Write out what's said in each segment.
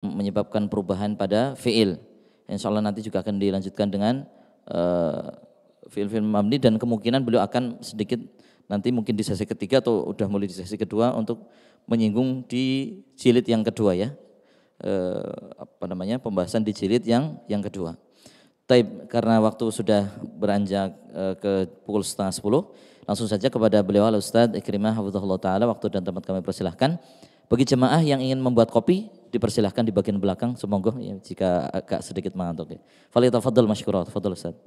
menyebabkan perubahan pada fiil. Insya Allah nanti juga akan dilanjutkan dengan uh, fiil-fiil mabni dan kemungkinan beliau akan sedikit nanti mungkin di sesi ketiga atau udah mulai di sesi kedua untuk menyinggung di jilid yang kedua ya. Uh, apa namanya pembahasan di jilid yang yang kedua. Taib karena waktu sudah beranjak uh, ke pukul setengah sepuluh, langsung saja kepada beliau Al Ikrimah Hafizahullah Ta'ala waktu dan tempat kami persilahkan. Bagi jemaah yang ingin membuat kopi dipersilahkan di bagian belakang semoga ya, jika agak sedikit mengantuk ya. fadl masykurat, fadl Ustaz.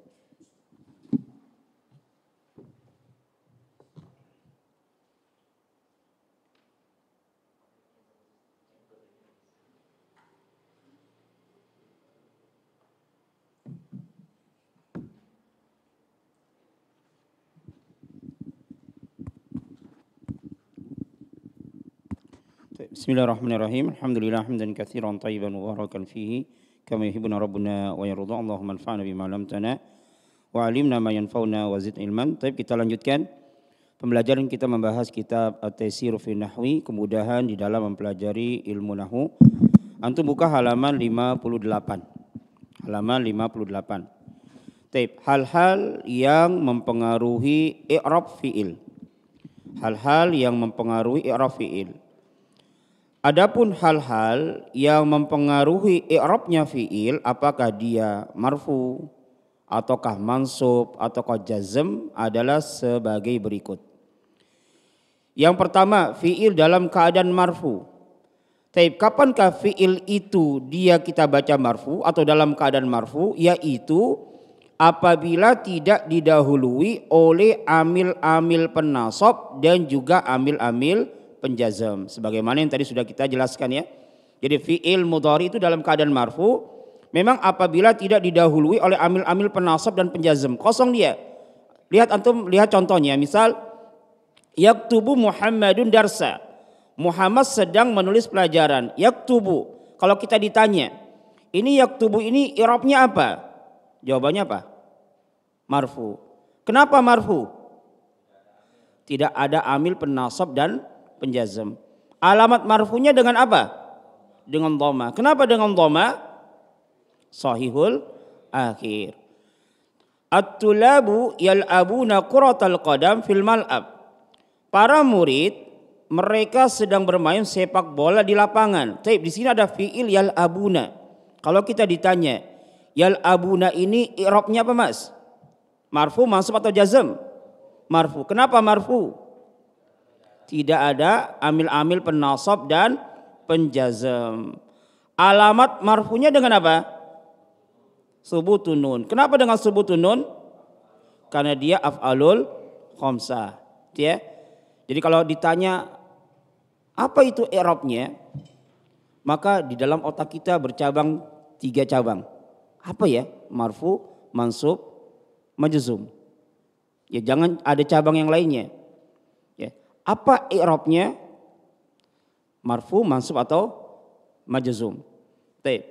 Bismillahirrahmanirrahim. Alhamdulillah hamdan katsiran tayyiban mubarakan fihi kama yuhibbuna rabbuna wa yarda. Allahumma anfa'na bima 'allamtana wa 'allimna ma yanfa'una wa zid ilman. Baik, kita lanjutkan pembelajaran kita membahas kitab At-Taisir fi Nahwi, kemudahan di dalam mempelajari ilmu nahwu. Antum buka halaman 58. Halaman 58. Baik, hal-hal yang mempengaruhi i'rab fi'il. Hal-hal yang mempengaruhi i'rab fi'il. Adapun hal-hal yang mempengaruhi i'rabnya fi'il apakah dia marfu ataukah mansub ataukah jazm adalah sebagai berikut. Yang pertama fi'il dalam keadaan marfu. Taib kapankah fi'il itu dia kita baca marfu atau dalam keadaan marfu yaitu apabila tidak didahului oleh amil-amil penasab dan juga amil-amil penjazam sebagaimana yang tadi sudah kita jelaskan ya. Jadi fiil mudhari itu dalam keadaan marfu memang apabila tidak didahului oleh amil-amil penasab dan penjazam kosong dia. Lihat antum lihat contohnya misal yaktubu Muhammadun darsa. Muhammad sedang menulis pelajaran yaktubu. Kalau kita ditanya ini yaktubu ini irobnya apa? Jawabannya apa? Marfu. Kenapa marfu? Tidak ada amil penasab dan penjazam. Alamat marfunya dengan apa? Dengan doma. Kenapa dengan doma? Sahihul akhir. At-tulabu yal'abuna quratal qadam fil mal'ab. Para murid mereka sedang bermain sepak bola di lapangan. Tapi di sini ada fiil yal abuna. Kalau kita ditanya, yal abuna ini i'rabnya apa, Mas? Marfu, masuk atau jazm? Marfu. Kenapa marfu? tidak ada amil-amil penasab dan penjazam. Alamat marfunya dengan apa? Subutunun. Kenapa dengan subutunun? Karena dia af'alul khomsa. Ya. Jadi kalau ditanya apa itu eropnya, Maka di dalam otak kita bercabang tiga cabang. Apa ya? Marfu, mansub, majuzum. Ya jangan ada cabang yang lainnya. Apa i'rabnya? Marfu, mansub atau majazum? Taip.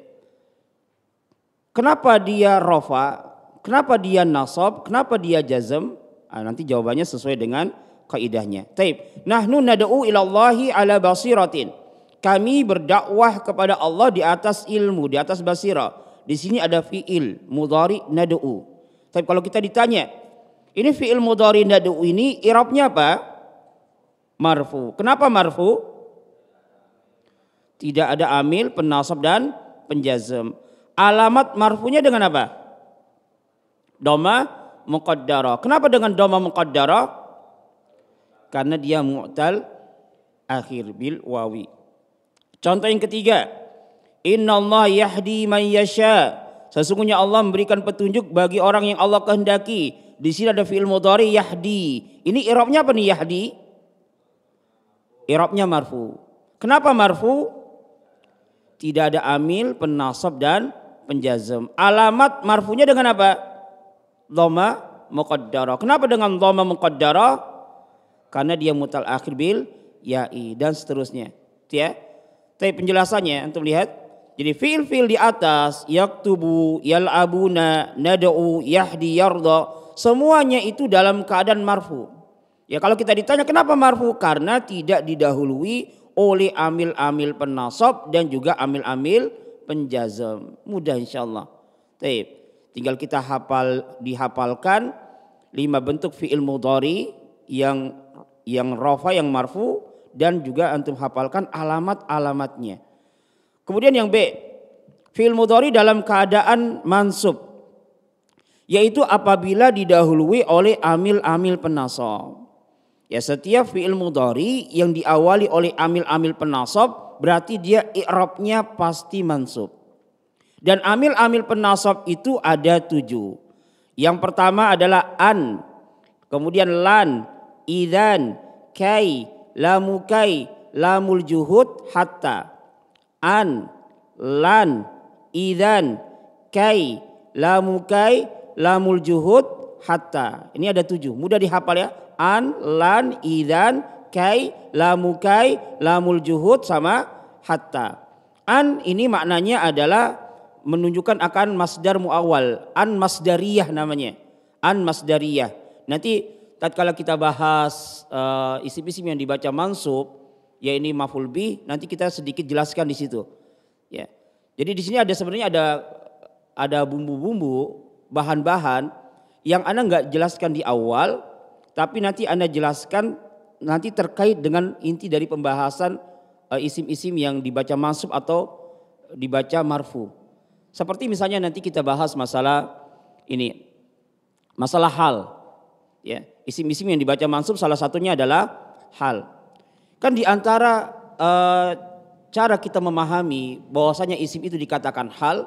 Kenapa dia rofa? Kenapa dia nasab? Kenapa dia jazm? Nah, nanti jawabannya sesuai dengan kaidahnya. Taib. Nahnu nad'u ilallahi ala basiratin. Kami berdakwah kepada Allah di atas ilmu, di atas basira. Di sini ada fi'il mudhari nad'u. Tapi kalau kita ditanya, ini fi'il mudhari nad'u ini irabnya apa? marfu. Kenapa marfu? Tidak ada amil, penasab dan penjazem. Alamat marfunya dengan apa? Doma muqaddara. Kenapa dengan doma muqaddara? Karena dia mu'tal akhir bil wawi. Contoh yang ketiga. Inna Allah yahdi man yasha. Sesungguhnya Allah memberikan petunjuk bagi orang yang Allah kehendaki. Di sini ada fi'il mudhari yahdi. Ini irobnya apa nih yahdi? Yahdi. Irobnya marfu. Kenapa marfu? Tidak ada amil, penasab dan penjazem. Alamat marfunya dengan apa? Dhamma muqaddarah. Kenapa dengan dhamma muqaddarah? Karena dia mutal akhir bil ya'i dan seterusnya. Ya. Tapi penjelasannya untuk lihat jadi fil-fil di atas yaktubu, yal'abuna, nad'u, yahdi, yarda semuanya itu dalam keadaan marfu. Ya kalau kita ditanya kenapa marfu? Karena tidak didahului oleh amil-amil penasab dan juga amil-amil penjazam. Mudah insya Allah. Taip. Tinggal kita hafal dihafalkan lima bentuk fiil mudhari yang yang rofa yang marfu dan juga antum hafalkan alamat-alamatnya. Kemudian yang B, fiil mudhari dalam keadaan mansub yaitu apabila didahului oleh amil-amil penasab. Ya setiap fi'il mudhari yang diawali oleh amil-amil penasab berarti dia i'rabnya pasti mansub. Dan amil-amil penasab itu ada tujuh. Yang pertama adalah an, kemudian lan, idan, kai, lamukai, lamul juhud, hatta. An, lan, idan, kai, lamukai, lamul juhud, hatta. Ini ada tujuh. Mudah dihafal ya. An, lan, idan, kai, lamukai, lamul juhud sama hatta. An ini maknanya adalah menunjukkan akan masdar muawal. An masdariyah namanya. An masdariyah. Nanti tatkala kita bahas uh, isim-isim yang dibaca mansub, ya ini maful bi, nanti kita sedikit jelaskan di situ. Ya. Jadi di sini ada sebenarnya ada ada bumbu-bumbu, bahan-bahan yang Anda nggak jelaskan di awal, tapi nanti Anda jelaskan nanti terkait dengan inti dari pembahasan eh, isim-isim yang dibaca masuk atau dibaca marfu. Seperti misalnya nanti kita bahas masalah ini, masalah hal. Ya, isim-isim yang dibaca mansub salah satunya adalah hal. Kan di antara e, cara kita memahami bahwasanya isim itu dikatakan hal,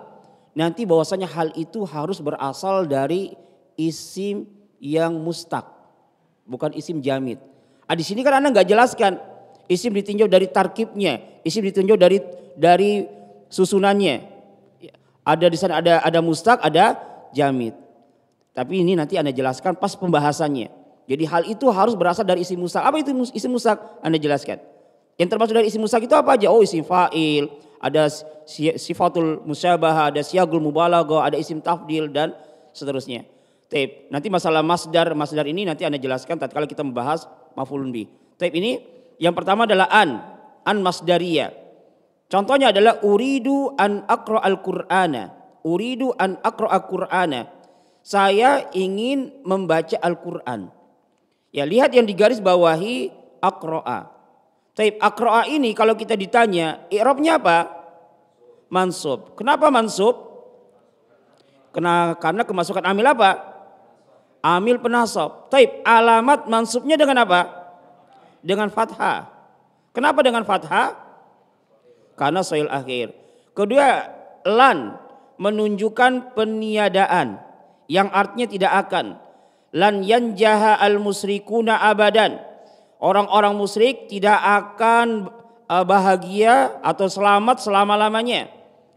nanti bahwasanya hal itu harus berasal dari isim yang mustak bukan isim jamit. Ah, di sini kan Anda nggak jelaskan isim ditinjau dari tarkibnya, isim ditinjau dari dari susunannya. Ada di sana ada ada mustak ada jamit. Tapi ini nanti Anda jelaskan pas pembahasannya. Jadi hal itu harus berasal dari isim mustak. Apa itu isim mustak? Anda jelaskan. Yang termasuk dari isim mustak itu apa aja? Oh isim fa'il, ada sifatul musyabah, ada siagul mubalago, ada isim tafdil dan seterusnya. Taib. Nanti masalah masdar, masdar ini nanti Anda jelaskan kalau kita membahas mafulun bi. Taib ini yang pertama adalah an, an masdaria. Contohnya adalah uridu an akro al-Qur'ana. Uridu an akro al-Qur'ana. Saya ingin membaca Al-Qur'an. Ya, lihat yang digaris bawahi akro'a. Taib akro'a ini kalau kita ditanya, i'rabnya apa? Mansub. Kenapa mansub? Kena, karena kemasukan amil apa? amil penasab. Taib, alamat mansubnya dengan apa? Dengan fathah. Kenapa dengan fathah? Karena soil akhir. Kedua, lan menunjukkan peniadaan yang artinya tidak akan. Lan yanjaha al musrikuna abadan. Orang-orang musyrik tidak akan eh, bahagia atau selamat selama-lamanya.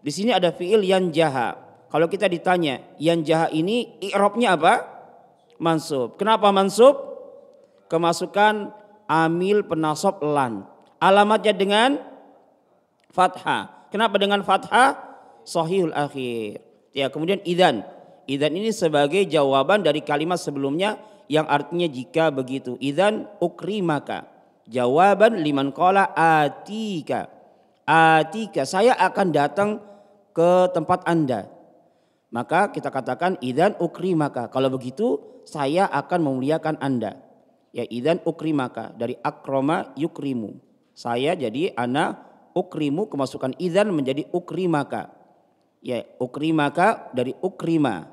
Di sini ada fiil yanjaha. Kalau kita ditanya, yanjaha ini i'rabnya apa? mansub. Kenapa mansub? Kemasukan amil penasob lan. Alamatnya dengan fathah. Kenapa dengan fathah? Sahihul akhir. Ya, kemudian idan. Idan ini sebagai jawaban dari kalimat sebelumnya yang artinya jika begitu. Idan ukrimaka. Jawaban liman kola atika. Atika, saya akan datang ke tempat Anda. Maka kita katakan idan ukri maka. Kalau begitu saya akan memuliakan Anda. Ya idan ukri maka dari akroma yukrimu. Saya jadi ana ukrimu kemasukan idan menjadi ukri maka. Ya ukri maka dari ukrima.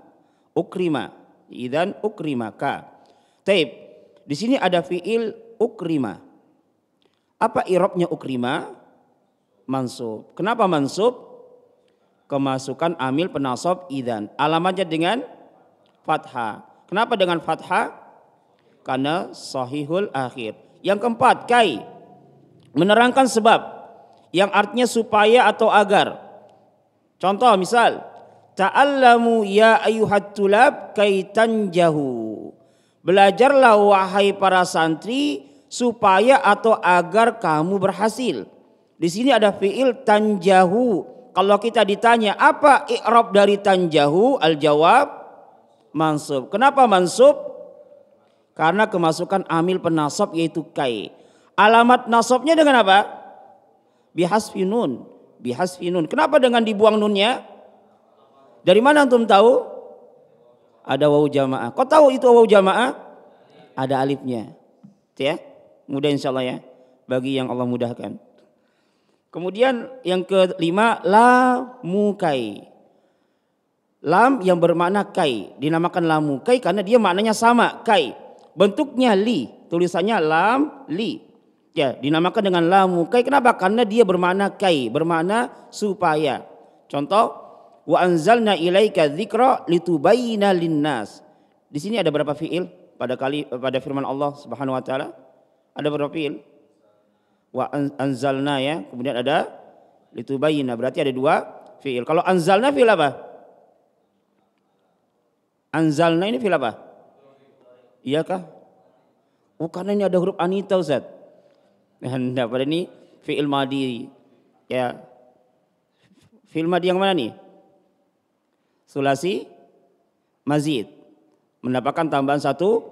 Ukrima. Idan ukri maka. tape. Di sini ada fiil ukrima. Apa irobnya ukrima? Mansub. Kenapa mansub? kemasukan amil penasob idan. Alamatnya dengan fathah. Kenapa dengan fathah? Karena sahihul akhir. Yang keempat, kai. Menerangkan sebab yang artinya supaya atau agar. Contoh misal, ta'allamu ya ayuhat tulab kaitan jahu. Belajarlah wahai para santri supaya atau agar kamu berhasil. Di sini ada fiil tanjahu kalau kita ditanya apa i'rab dari tanjahu, al-jawab mansub. Kenapa mansub? Karena kemasukan amil penasab yaitu kai. Alamat nasabnya dengan apa? Bihasfi nun. Bihasfi nun. Kenapa dengan dibuang nunnya? Dari mana antum tahu? Ada wau jamaah. Kau tahu itu wau jamaah? Ada alifnya. Ya. Mudah insya Allah ya. Bagi yang Allah mudahkan. Kemudian yang kelima lamukai, Lam yang bermakna kai dinamakan lamukai karena dia maknanya sama kai. Bentuknya li, tulisannya lam li. Ya, dinamakan dengan lamukai Kenapa? Karena dia bermakna kai, bermakna supaya. Contoh wa anzalna ilaika dzikra litubayyana linnas. Di sini ada berapa fiil pada kali pada firman Allah Subhanahu wa taala? Ada berapa fiil? wa anzalna ya. Kemudian ada litubayyina berarti ada dua fiil. Kalau anzalna fiil apa? Anzalna ini fiil apa? Iya kah? Oh karena ini ada huruf anita Ustaz. Nah, pada ini fiil madi. Ya. Fiil madi yang mana nih? Sulasi mazid. Mendapatkan tambahan satu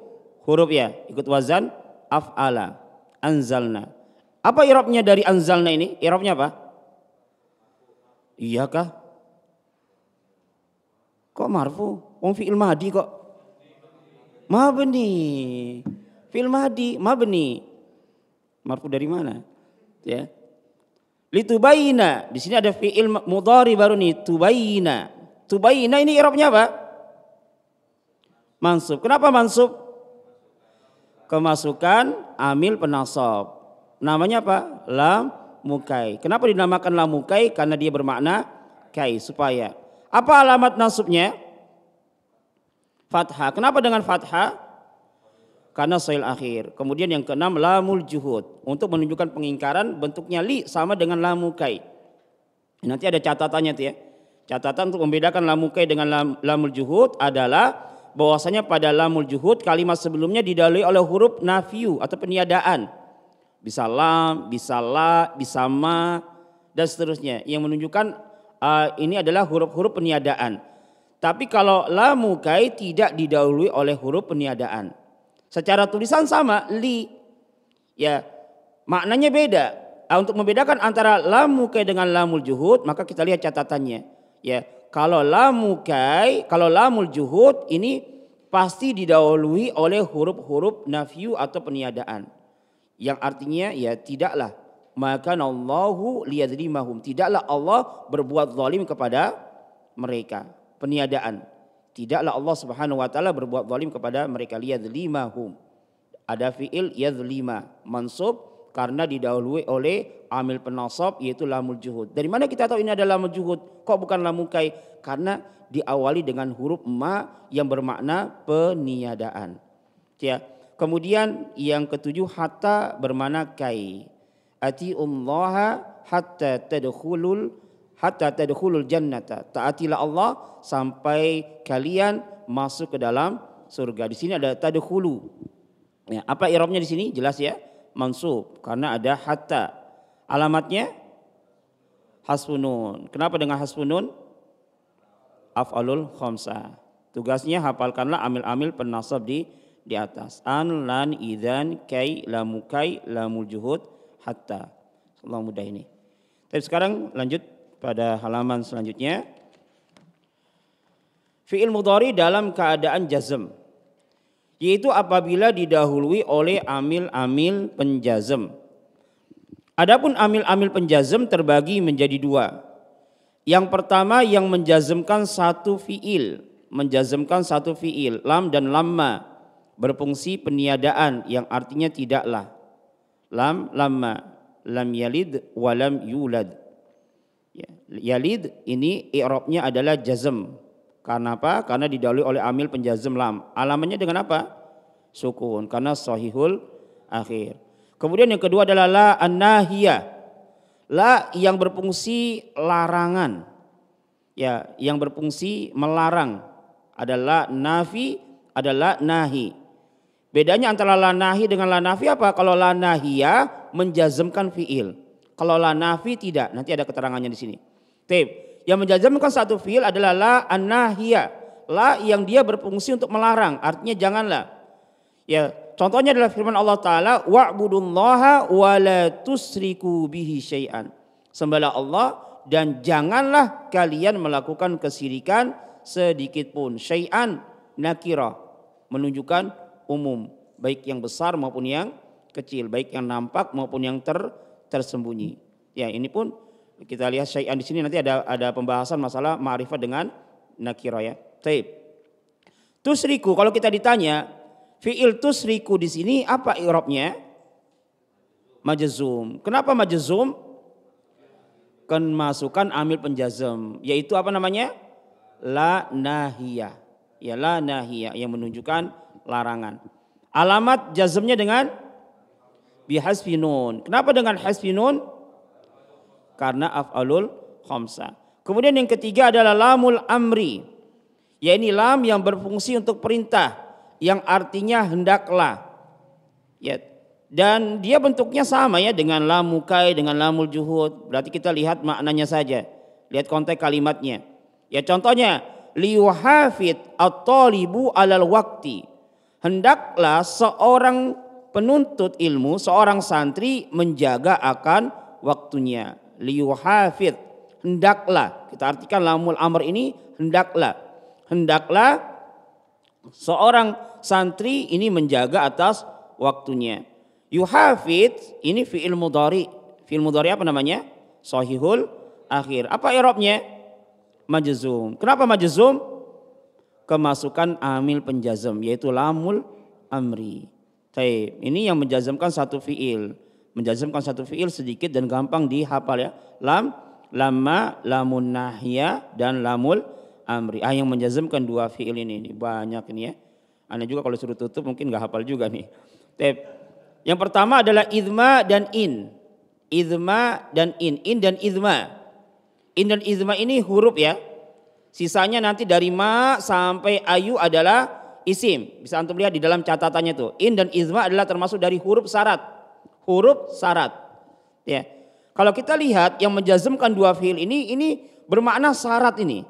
huruf ya, ikut wazan af'ala anzalna. Apa irobnya dari anzalna ini? Irobnya apa? Iya kah? Kok marfu? Wong fi'il madi kok. Mabni. Fi'il ma mabni. Marfu dari mana? Ya. Litubayina. Di sini ada fi'il mudhari baru nih, tubayina. Tubayina ini irobnya apa? Mansub. Kenapa mansub? Kemasukan amil penasab namanya apa? Lam mukai. Kenapa dinamakan lam mukai? Karena dia bermakna kai supaya. Apa alamat nasubnya? Fathah. Kenapa dengan fathah? Karena soil akhir. Kemudian yang keenam lamul juhud. Untuk menunjukkan pengingkaran bentuknya li sama dengan lamukai. Nanti ada catatannya tuh ya. Catatan untuk membedakan lamukai dengan lam, lamul juhud adalah bahwasanya pada lamul juhud kalimat sebelumnya didalui oleh huruf nafiu atau peniadaan. Bisa lam, bisa la, bisa ma, dan seterusnya. Yang menunjukkan uh, ini adalah huruf-huruf peniadaan. Tapi kalau la mukai tidak didahului oleh huruf peniadaan. Secara tulisan sama, li. Ya, maknanya beda. Nah, untuk membedakan antara la mukai dengan lamul juhud, maka kita lihat catatannya. Ya, kalau la mukai, kalau lamul juhud ini pasti didahului oleh huruf-huruf nafyu atau peniadaan. Yang artinya ya tidaklah maka Allahu liyadzlimahum Tidaklah Allah berbuat zalim kepada mereka. Peniadaan. Tidaklah Allah Subhanahu wa taala berbuat zalim kepada mereka liyadzlimahum Ada fiil yadzlima mansub karena didahului oleh amil penasab yaitu lamul juhud. Dari mana kita tahu ini adalah lamul juhud? Kok bukan lamukai? Karena diawali dengan huruf ma yang bermakna peniadaan. Ya, Kemudian yang ketujuh hatta bermana kai. Atiullaha hatta tadkhulul hatta tadkhulul jannata. Taatilah Allah sampai kalian masuk ke dalam surga. Di sini ada tadkhulu. Ya, apa i'rabnya di sini? Jelas ya. Mansub karena ada hatta. Alamatnya hasfunun. Kenapa dengan hasfunun? Af'alul khamsah. Tugasnya hafalkanlah amil-amil penasab di di atas. An, lan, idan, kai, lamu kai, juhud, hatta. Allah mudah ini. Tapi sekarang lanjut pada halaman selanjutnya. Fi'il mudhari dalam keadaan jazm. Yaitu apabila didahului oleh amil-amil penjazm. Adapun amil-amil penjazm terbagi menjadi dua. Yang pertama yang menjazmkan satu fi'il. Menjazmkan satu fi'il. Lam dan lamma berfungsi peniadaan yang artinya tidaklah. Lam lama lam yalid walam yulad. Ya, yalid ini i'rabnya adalah jazm. Karena apa? Karena didahului oleh amil penjazm lam. Alamannya dengan apa? Sukun. Karena sahihul akhir. Kemudian yang kedua adalah la annahiyah. La yang berfungsi larangan. Ya, yang berfungsi melarang adalah nafi adalah nahi. Bedanya antara lanahi dengan lanafi apa? Kalau lanahia menjazmkan fiil. Kalau lanafi tidak. Nanti ada keterangannya di sini. Tip. Yang menjazmkan satu fiil adalah la anahia. La yang dia berfungsi untuk melarang. Artinya janganlah. Ya, contohnya adalah firman Allah taala wa'budullaha wa la tusriku bihi syai'an. Sembala Allah dan janganlah kalian melakukan kesirikan sedikit pun. Syai'an nakira menunjukkan umum, baik yang besar maupun yang kecil, baik yang nampak maupun yang ter, tersembunyi. Ya, ini pun kita lihat syai'an di sini nanti ada ada pembahasan masalah ma'rifah dengan nakira ya. Taib. Tusriku kalau kita ditanya fi'il tusriku di sini apa i'rabnya? majazum Kenapa majazum Kan masukan amil penjazam yaitu apa namanya? La nahiyah. Ya la nahiyah yang menunjukkan larangan. Alamat jazmnya dengan bihasfi Kenapa dengan hasfi Karena af'alul khomsa Kemudian yang ketiga adalah lamul amri. ya ini lam yang berfungsi untuk perintah yang artinya hendaklah. Ya. Dan dia bentuknya sama ya dengan lam dengan lamul juhud. Berarti kita lihat maknanya saja. Lihat konteks kalimatnya. Ya contohnya liuhafid at-talibu alal wakti hendaklah seorang penuntut ilmu, seorang santri menjaga akan waktunya. Liyuhafid. Hendaklah, kita artikan lamul amr ini hendaklah. Hendaklah seorang santri ini menjaga atas waktunya. Yuhafid ini fi'il mudhari. Fi'il mudhari apa namanya? Sahihul akhir. Apa irobnya? Majzum. Kenapa majzum? kemasukan amil penjazam yaitu lamul amri. Taib. Ini yang menjazamkan satu fiil. Menjazamkan satu fiil sedikit dan gampang dihafal ya. Lam, lama, lamun nahya dan lamul amri. Ah yang menjazamkan dua fiil ini, ini banyak ini ya. Anda juga kalau suruh tutup mungkin nggak hafal juga nih. Taib. Yang pertama adalah idma dan in. Idma dan in. In dan idma. In dan idma ini huruf ya Sisanya nanti dari ma sampai ayu adalah isim. Bisa antum lihat di dalam catatannya itu. In dan izma adalah termasuk dari huruf syarat. Huruf syarat. Ya. Kalau kita lihat yang menjazmkan dua fiil ini ini bermakna syarat ini.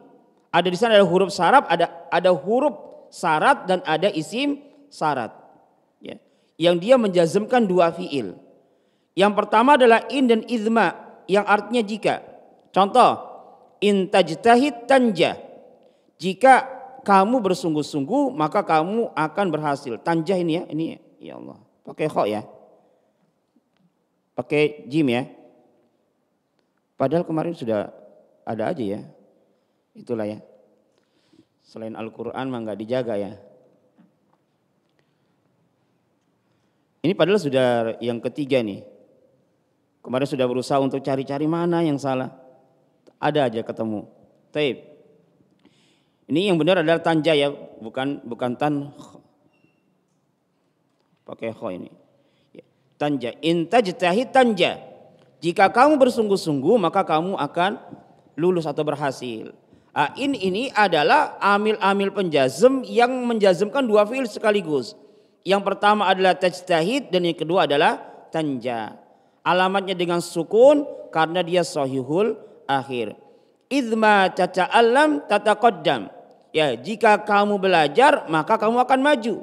Ada di sana ada huruf syarat, ada ada huruf syarat dan ada isim syarat. Ya. Yang dia menjazmkan dua fiil. Yang pertama adalah in dan izma yang artinya jika. Contoh, intajtahid tanja. Jika kamu bersungguh-sungguh maka kamu akan berhasil. Tanjah ini ya, ini ya, ya Allah. Pakai kok ya. Pakai jim ya. Padahal kemarin sudah ada aja ya. Itulah ya. Selain Al-Qur'an mah enggak dijaga ya. Ini padahal sudah yang ketiga nih. Kemarin sudah berusaha untuk cari-cari mana yang salah. Ada aja ketemu. Taib. Ini yang benar adalah tanja ya, bukan bukan tan pakai kho ini. Ya. Tanja, intajtahi tanja. Jika kamu bersungguh-sungguh maka kamu akan lulus atau berhasil. Ain ah, ini adalah amil-amil penjazem yang menjazemkan dua fiil sekaligus. Yang pertama adalah tajtahid dan yang kedua adalah tanja. Alamatnya dengan sukun karena dia sahihul akhir. Idma caca alam tata kodam. Ya jika kamu belajar maka kamu akan maju.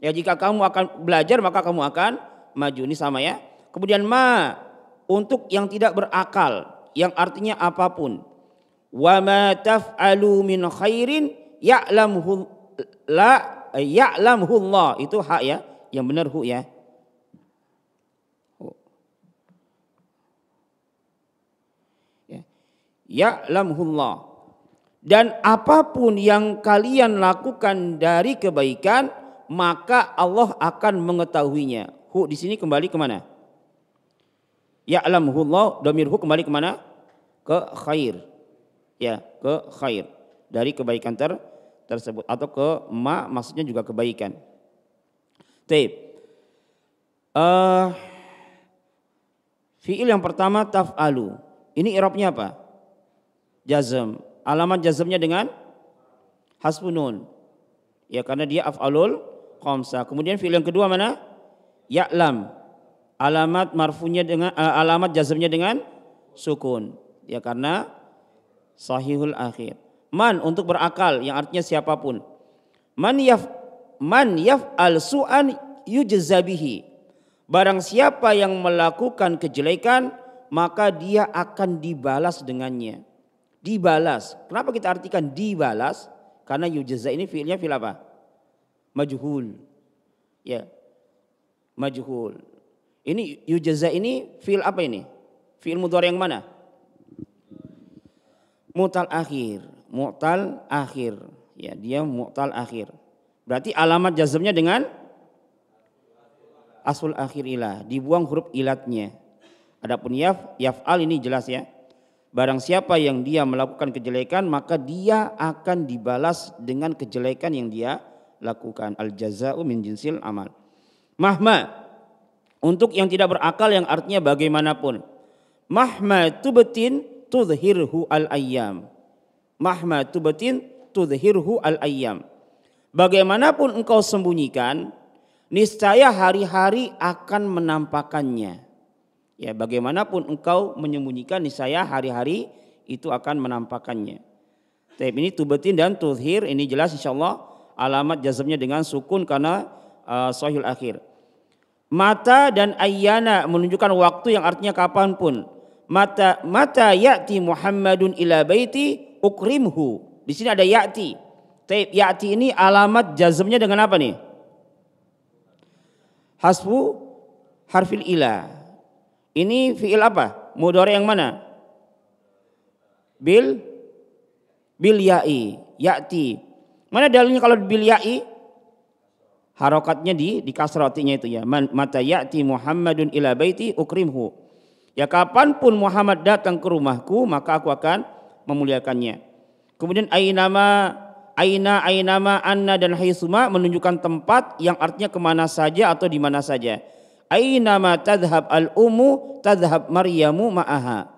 Ya jika kamu akan belajar maka kamu akan maju. Ini sama ya. Kemudian ma untuk yang tidak berakal. Yang artinya apapun. Wa ma taf'alu min khairin ya'lamhu la ya'lamhu Allah. Itu hak ya. Yang benar hu ya. ya'lamhullah. Dan apapun yang kalian lakukan dari kebaikan, maka Allah akan mengetahuinya. Hu di sini kembali kemana? Ya'lamhullah, domir hu kembali kemana? Ke khair. Ya, ke khair. Dari kebaikan ter tersebut. Atau ke ma, maksudnya juga kebaikan. Taib. Uh, fi'il yang pertama taf'alu. Ini irobnya apa? jazm. Alamat jazmnya dengan hasbunun. Ya karena dia af'alul khamsah. Kemudian fi'il yang kedua mana? Ya'lam. Alamat marfunya dengan eh, alamat jazmnya dengan sukun. Ya karena sahihul akhir. Man untuk berakal yang artinya siapapun. Man yaf man yaf'al su'an yujzabihi. Barang siapa yang melakukan kejelekan maka dia akan dibalas dengannya dibalas. Kenapa kita artikan dibalas? Karena yujaza ini fiilnya fiil apa? Majhul. Ya. Majhul. Ini yujaza ini fiil apa ini? Fiil mudhari yang mana? Mutal akhir, mutal akhir. Ya, dia mutal akhir. Berarti alamat jazmnya dengan asul akhir ilah, dibuang huruf ilatnya. Adapun yaf, yaf al ini jelas ya. Barang siapa yang dia melakukan kejelekan, maka dia akan dibalas dengan kejelekan yang dia lakukan. Al jaza'u min jinsil amal. Mahma untuk yang tidak berakal yang artinya bagaimanapun. Mahma tubetin tuzhirhu al ayyam. Mahma tubetin tuzhirhu al ayyam. Bagaimanapun engkau sembunyikan, niscaya hari-hari akan menampakannya. Ya bagaimanapun engkau menyembunyikan niscaya hari-hari itu akan menampakkannya. Tapi ini tubetin dan tuhir ini jelas insya Allah alamat jazmnya dengan sukun karena uh, sohil akhir. Mata dan ayana menunjukkan waktu yang artinya kapanpun. Mata mata yati Muhammadun ila baiti ukrimhu. Di sini ada yati. Taib yati ini alamat jazmnya dengan apa nih? Hasbu harfil ilah. Ini fiil apa? Mudore yang mana? Bil bil yai, yati. Mana dalilnya kalau bil yai? Harokatnya di di kasrotinya itu ya. mata yati Muhammadun ila baiti ukrimhu. Ya kapanpun Muhammad datang ke rumahku maka aku akan memuliakannya. Kemudian ainama aina ainama anna dan haisuma menunjukkan tempat yang artinya kemana saja atau di mana saja. Ainama tadhab al-umu tadhab Maryamu ma'aha.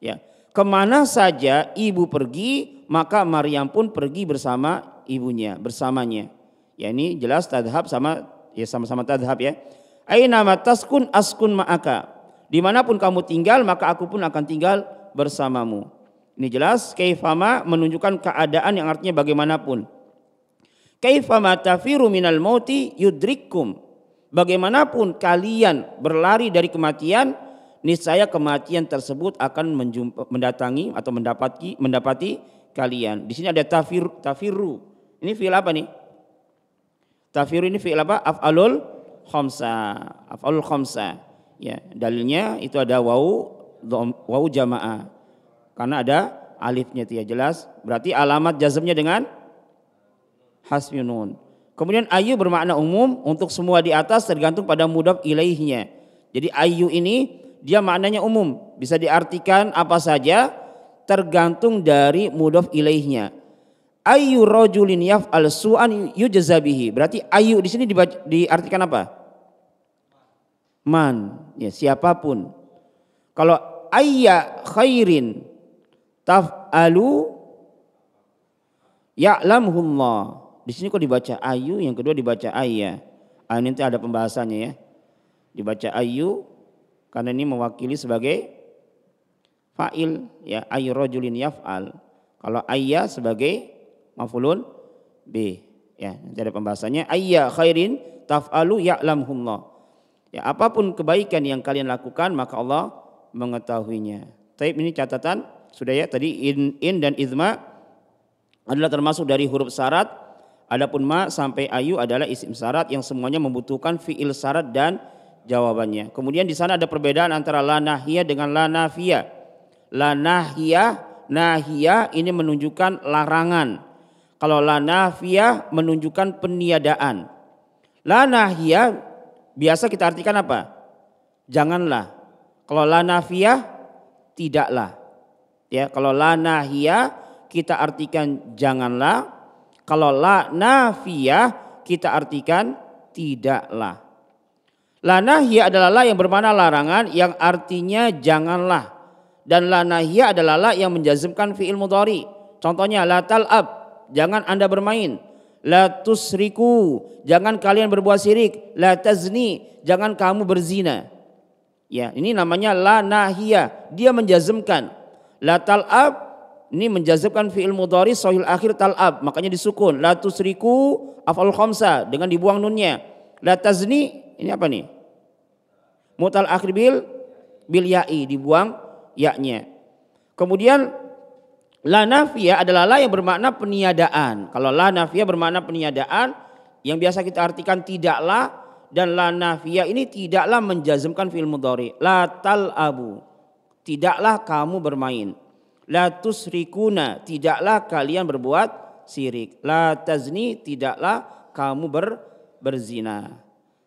Ya. Kemana saja ibu pergi, maka Maryam pun pergi bersama ibunya, bersamanya. Ya ini jelas tadhab sama ya sama-sama tadhab ya. Ainama taskun askun ma'aka. Dimanapun kamu tinggal, maka aku pun akan tinggal bersamamu. Ini jelas kaifama menunjukkan keadaan yang artinya bagaimanapun. Kaifama tafiru minal mauti yudrikkum bagaimanapun kalian berlari dari kematian, niscaya kematian tersebut akan menjumpa, mendatangi atau mendapati mendapati kalian. Di sini ada tafir tafiru. Ini fi'il apa nih? Tafiru ini fi'il apa? Af'alul khamsa. Af'alul khamsa. Ya, dalilnya itu ada wau wau jamaah. Karena ada alifnya tidak ya, jelas. Berarti alamat jazmnya dengan hasmi Kemudian ayu bermakna umum untuk semua di atas tergantung pada mudab ilaihnya. Jadi ayu ini dia maknanya umum, bisa diartikan apa saja tergantung dari mudaf ilaihnya. Ayu rojulin al su'an yujazabihi. Berarti ayu di sini diartikan apa? Man, ya siapapun. Kalau ayya khairin taf'alu ya'lamhullah di sini kok dibaca ayu, yang kedua dibaca ayah. Ya. Ah, ini nanti ada pembahasannya ya. Dibaca ayu karena ini mewakili sebagai fa'il ya ayu rojulin yaf'al. Kalau ayah sebagai mafulun b ya nanti ada pembahasannya ayya khairin taf'alu ya'lamhumullah. Ya apapun kebaikan yang kalian lakukan maka Allah mengetahuinya. Tapi ini catatan sudah ya tadi in, in dan izma adalah termasuk dari huruf syarat Adapun ma sampai ayu adalah isim syarat yang semuanya membutuhkan fiil syarat dan jawabannya. Kemudian di sana ada perbedaan antara la nahiyah dengan la nafiyah. La nahiyah, nahiyah ini menunjukkan larangan. Kalau la nafiyah menunjukkan peniadaan. La nahiyah biasa kita artikan apa? Janganlah. Kalau la nafiyah tidaklah. Ya, kalau la nahiyah kita artikan janganlah kalau la nafiyah kita artikan tidaklah. La nahya adalah la yang bermakna larangan yang artinya janganlah. Dan la nahya adalah la yang menjazmkan fi'il mudhari. Contohnya la tal'ab, jangan Anda bermain. La tusriku, jangan kalian berbuat sirik. La tazni, jangan kamu berzina. Ya, ini namanya la nahya, dia menjazmkan. La tal'ab ini menjazibkan fi'il mudhari sahil akhir tal'ab. Makanya disukun. La tusriku af'al khamsa. Dengan dibuang nunnya. La tazni. Ini apa nih? Mutal akhir bil bil ya'i. Dibuang yaknya. Kemudian la nafia adalah la yang bermakna peniadaan. Kalau la nafia bermakna peniadaan. Yang biasa kita artikan tidaklah. Dan la nafia ini tidaklah menjazmkan fi'il mudhari. La tal'abu. Tidaklah kamu bermain. La tusrikuna, tidaklah kalian berbuat sirik. La tazni, tidaklah kamu ber, berzina.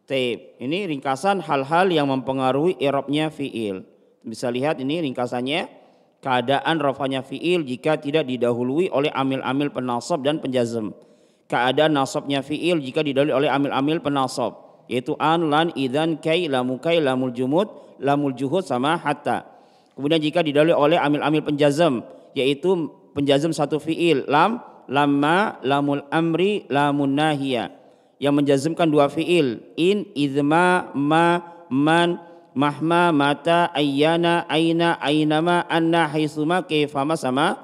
Taib. Ini ringkasan hal-hal yang mempengaruhi irobnya fi'il. Bisa lihat ini ringkasannya. Keadaan rofanya fi'il jika tidak didahului oleh amil-amil penasab dan penjazem. Keadaan nasabnya fi'il jika didahului oleh amil-amil penasab. Yaitu an, lan, idan, kai, lamu kai, lamul sama hatta. Kemudian jika didalui oleh amil-amil penjazam yaitu penjazam satu fiil lam lama lamul amri lamun nahia yang menjazamkan dua fiil in idma ma man mahma mata ayyana aina ainama anna haisuma kefama, sama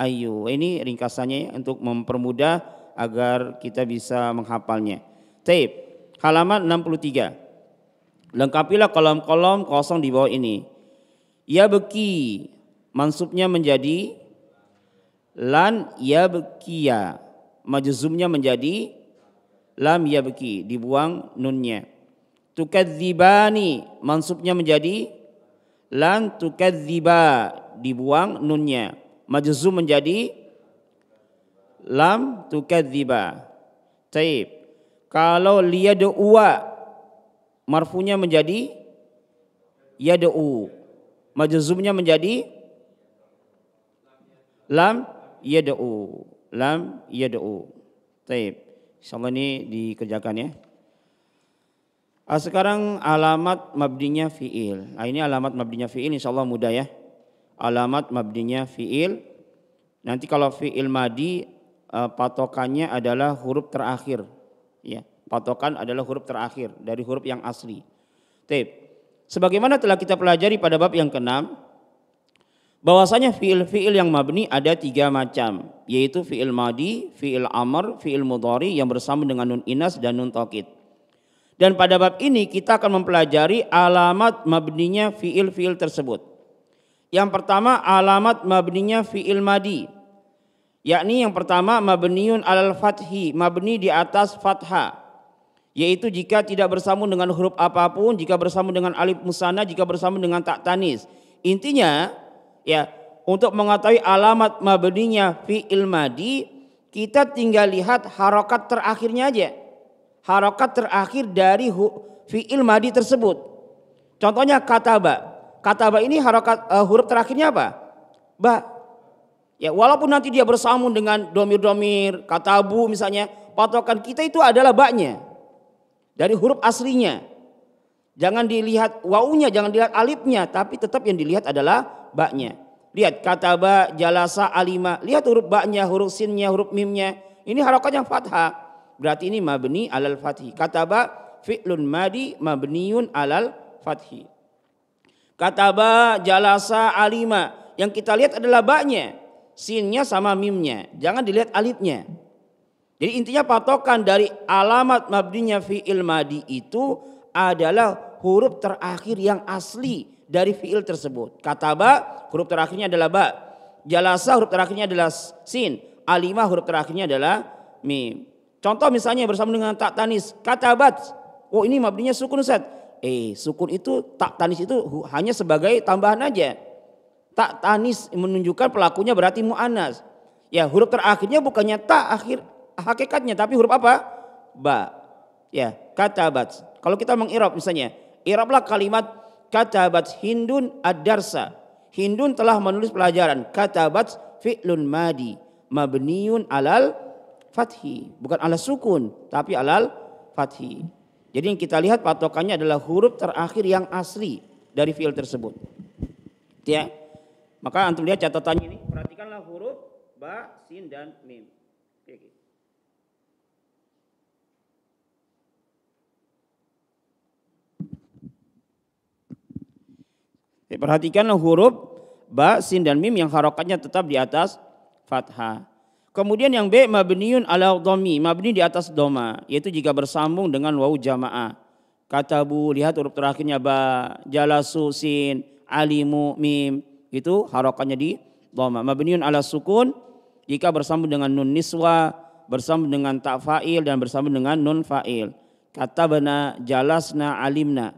ayu ini ringkasannya ya, untuk mempermudah agar kita bisa menghafalnya Tape halaman 63 lengkapilah kolom-kolom kosong di bawah ini Ya beki mansubnya menjadi lan ya bekia majzumnya menjadi lam ya beki dibuang nunnya tukadzibani mansubnya menjadi lan tukadziba dibuang nunnya majzum menjadi lam tukadziba taib kalau liyad'uwa marfunya menjadi yad'u majzumnya menjadi lam yad'u. Lam yad'u. taib Insyaallah ini dikerjakan ya. Ah, sekarang alamat mabdinya fi'il. Nah, ini alamat mabdinya fi'il Insya Allah mudah ya. Alamat mabdinya fi'il. Nanti kalau fi'il madi eh, patokannya adalah huruf terakhir. Ya, patokan adalah huruf terakhir dari huruf yang asli. Tip. Sebagaimana telah kita pelajari pada bab yang keenam, bahwasanya fiil-fiil yang mabni ada tiga macam, yaitu fiil madi, fiil amr, fiil mudhari yang bersama dengan nun inas dan nun tokit. Dan pada bab ini kita akan mempelajari alamat mabninya fiil-fiil tersebut. Yang pertama alamat mabninya fiil madi. Yakni yang pertama mabniun alal fathi, mabni di atas fathah yaitu jika tidak bersambung dengan huruf apapun, jika bersambung dengan alif musana, jika bersambung dengan tak tanis. Intinya ya untuk mengetahui alamat mabedinya fi ilmadi kita tinggal lihat harokat terakhirnya aja. Harokat terakhir dari fi ilmadi tersebut. Contohnya kataba. Kataba ini harokat uh, huruf terakhirnya apa? Ba. Ya, walaupun nanti dia bersambung dengan domir-domir, katabu misalnya, patokan kita itu adalah baknya dari huruf aslinya. Jangan dilihat waunya, jangan dilihat alifnya, tapi tetap yang dilihat adalah baknya. Lihat kata ba, jalasa, alima. Lihat huruf baknya, huruf sinnya, huruf mimnya. Ini harokat yang fathah. Berarti ini mabni alal fathi. Kata ba fi'lun madi mabniun alal fathi. Kata ba jalasa alima. Yang kita lihat adalah baknya. Sinnya sama mimnya. Jangan dilihat alifnya. Jadi intinya patokan dari alamat mabdinya fi'il madi itu adalah huruf terakhir yang asli dari fi'il tersebut. Kata ba, huruf terakhirnya adalah ba. Jalasa huruf terakhirnya adalah sin. Alima huruf terakhirnya adalah mim. Contoh misalnya bersama dengan tak tanis. Kata bat. Oh ini mabdinya sukun set. Eh sukun itu tak tanis itu hanya sebagai tambahan aja. Tak tanis menunjukkan pelakunya berarti mu'anas. Ya huruf terakhirnya bukannya tak akhir hakikatnya tapi huruf apa? Ba. Ya, katabat. Kalau kita mengirab misalnya, iraplah kalimat katabat Hindun adarsa Hindun telah menulis pelajaran. Katabat fi'lun madi mabniun alal fathi, bukan alal sukun tapi alal fathi. Jadi yang kita lihat patokannya adalah huruf terakhir yang asli dari fi'il tersebut. Ya. Maka antum lihat catatannya ini, perhatikanlah huruf ba, sin dan mim. Jadi perhatikanlah huruf ba, sin dan mim yang harokatnya tetap di atas fathah. Kemudian yang B mabniun ala domi mabni di atas doma, yaitu jika bersambung dengan wau jamaah. kata bu lihat huruf terakhirnya ba, jalasu sin, alimu mim, itu harokatnya di doma. Mabniun ala sukun jika bersambung dengan nun niswa, bersambung dengan tak fa'il dan bersambung dengan nun fa'il. Kata bena jalasna alimna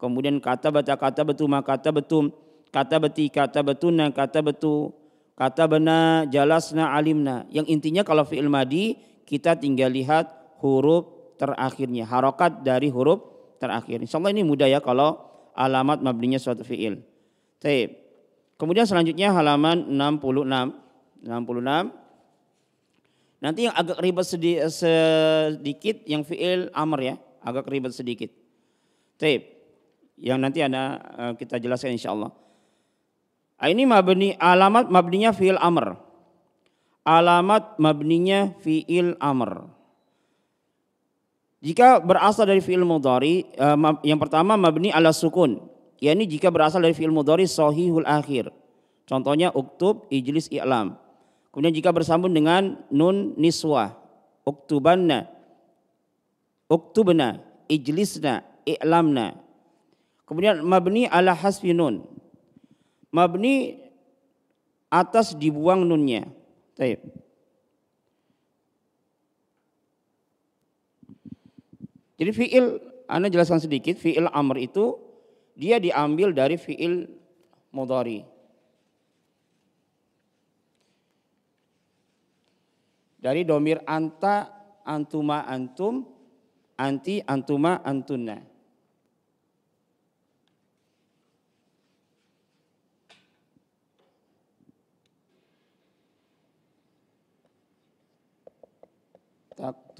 kemudian kata baca kata betul betu kata betul kata beti kata betuna kata betul kata bena alim alimna yang intinya kalau fi'il madi kita tinggal lihat huruf terakhirnya harokat dari huruf terakhir Insya ini mudah ya kalau alamat mabninya suatu fi'il T. kemudian selanjutnya halaman 66 66 nanti yang agak ribet sedikit yang fi'il amr ya agak ribet sedikit T yang nanti ada eh, kita jelaskan insya Allah. Ah, ini mabni alamat mabninya fiil amr. Alamat mabninya fiil amr. Jika berasal dari fiil mudhari, eh, yang pertama mabni ala sukun. Ya ini jika berasal dari fiil mudhari sahihul akhir. Contohnya uktub, ijlis, i'lam. Kemudian jika bersambung dengan nun niswa, uktubanna, uktubna, ijlisna, i'lamna, Kemudian mabni ala hasfi nun. Mabni atas dibuang nunnya. Taib. Jadi fiil, Anda jelaskan sedikit, fiil amr itu dia diambil dari fiil mudhari. Dari domir anta, antuma, antum, anti, antuma, antunna.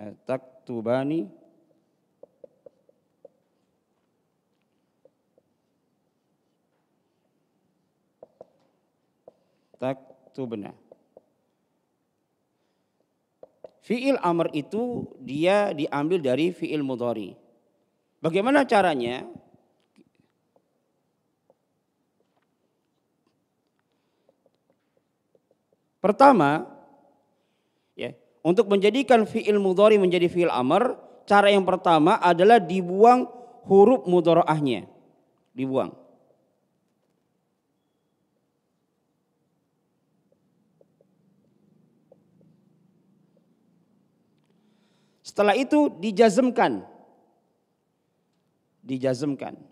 Eh, tak taktubani taktubna Fi'il amr itu dia diambil dari fi'il mudhari. Bagaimana caranya? Pertama, untuk menjadikan fi'il mudhari menjadi fi'il amr, cara yang pertama adalah dibuang huruf mudharaahnya. Dibuang. Setelah itu dijazmkan. Dijazmkan.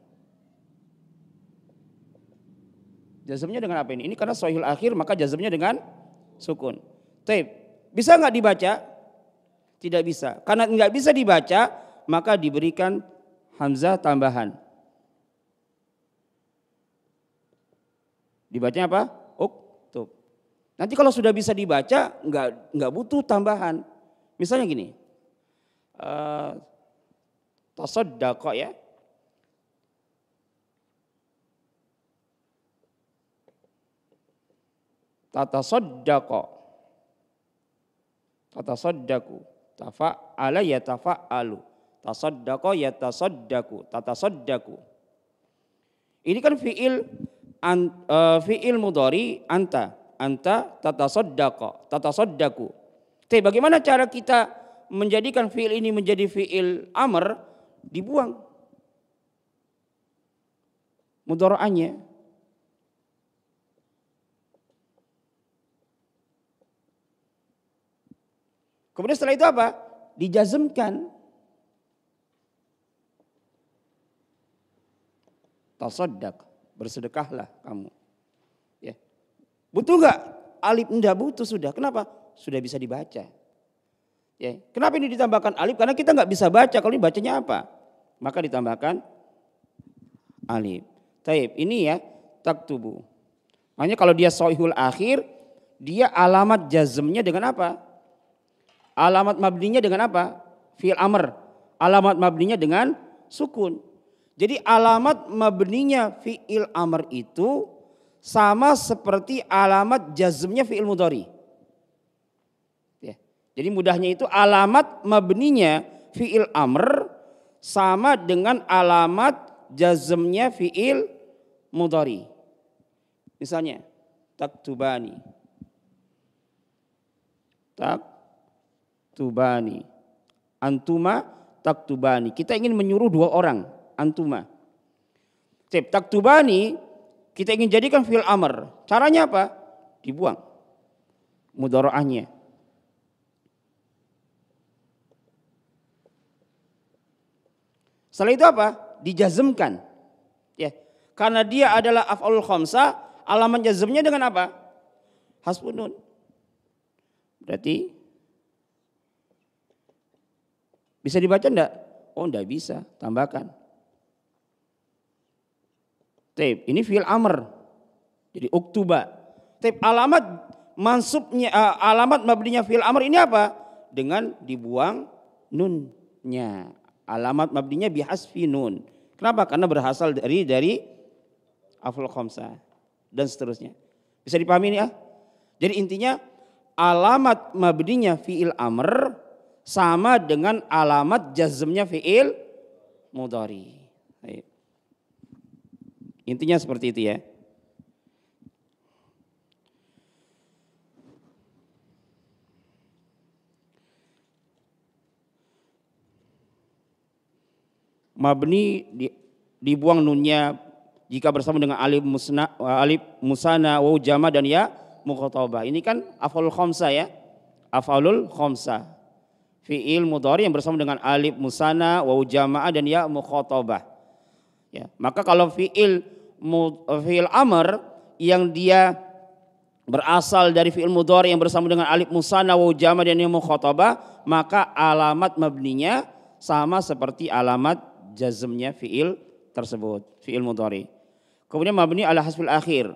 Jazmnya dengan apa ini? Ini karena sohil akhir maka jazmnya dengan sukun. Taib. Bisa nggak dibaca? Tidak bisa. Karena nggak bisa dibaca, maka diberikan hamzah tambahan. Dibacanya apa? Uktub. Nanti kalau sudah bisa dibaca, nggak nggak butuh tambahan. Misalnya gini, uh, eh, dako ya, tata dako tatasaddaku tafa'ala yatafa'alu tasaddaqa yatasaddaku tatasaddaku ini kan fiil an, uh, fiil mudhari anta anta tatasaddaqa tatasaddaku tapi bagaimana cara kita menjadikan fiil ini menjadi fiil amr dibuang mudhara'annya Kemudian setelah itu apa? Dijazmkan. tasodak, bersedekahlah kamu. Ya. Butuh nggak? Alif enggak butuh sudah. Kenapa? Sudah bisa dibaca. Ya. Kenapa ini ditambahkan alif? Karena kita nggak bisa baca. Kalau ini bacanya apa? Maka ditambahkan alif. Taib, ini ya tak tubuh. Hanya kalau dia soihul akhir, dia alamat jazmnya dengan apa? Alamat mabninya dengan apa? Fi'il amr. Alamat mabninya dengan sukun. Jadi alamat mabninya fi'il amr itu sama seperti alamat jazmnya fi'il mudhari. Ya. Jadi mudahnya itu alamat mabninya fi'il amr sama dengan alamat jazmnya fi'il mudhari. Misalnya taktubani. Tak taktubani. Antuma taktubani. Kita ingin menyuruh dua orang, antuma. Tip taktubani kita ingin jadikan fil amr. Caranya apa? Dibuang mudaraahnya Setelah itu apa? Dijazmkan. Ya. Karena dia adalah af'alul khomsa alamat jazmnya dengan apa? hasbunun Berarti Bisa dibaca enggak? Oh enggak bisa, tambahkan. tape ini fil amr. Jadi uktuba. tape alamat mansubnya eh, alamat mabdinya fil amr ini apa? Dengan dibuang nunnya. Alamat mabninya bihasfi nun. Kenapa? Karena berasal dari dari aful khomsa dan seterusnya. Bisa dipahami ini ya? Jadi intinya alamat mabdinya fi'il amr sama dengan alamat jazmnya fi'il mudhari. Intinya seperti itu ya. mabni di, dibuang nunnya jika bersama dengan alif musna alif musana waw jama dan ya mukhatabah. Ini kan afalul khomsa ya. Afalul khomsa fiil mudhari yang bersama dengan alif musana, wau jamaah dan ya mukhatabah. Ya, maka kalau fiil fiil amr yang dia berasal dari fiil mudhari yang bersama dengan alif musana wau jamaah dan yang mukhatabah maka alamat mabninya sama seperti alamat jazmnya fiil tersebut fiil mudhari kemudian mabni ala hasbil akhir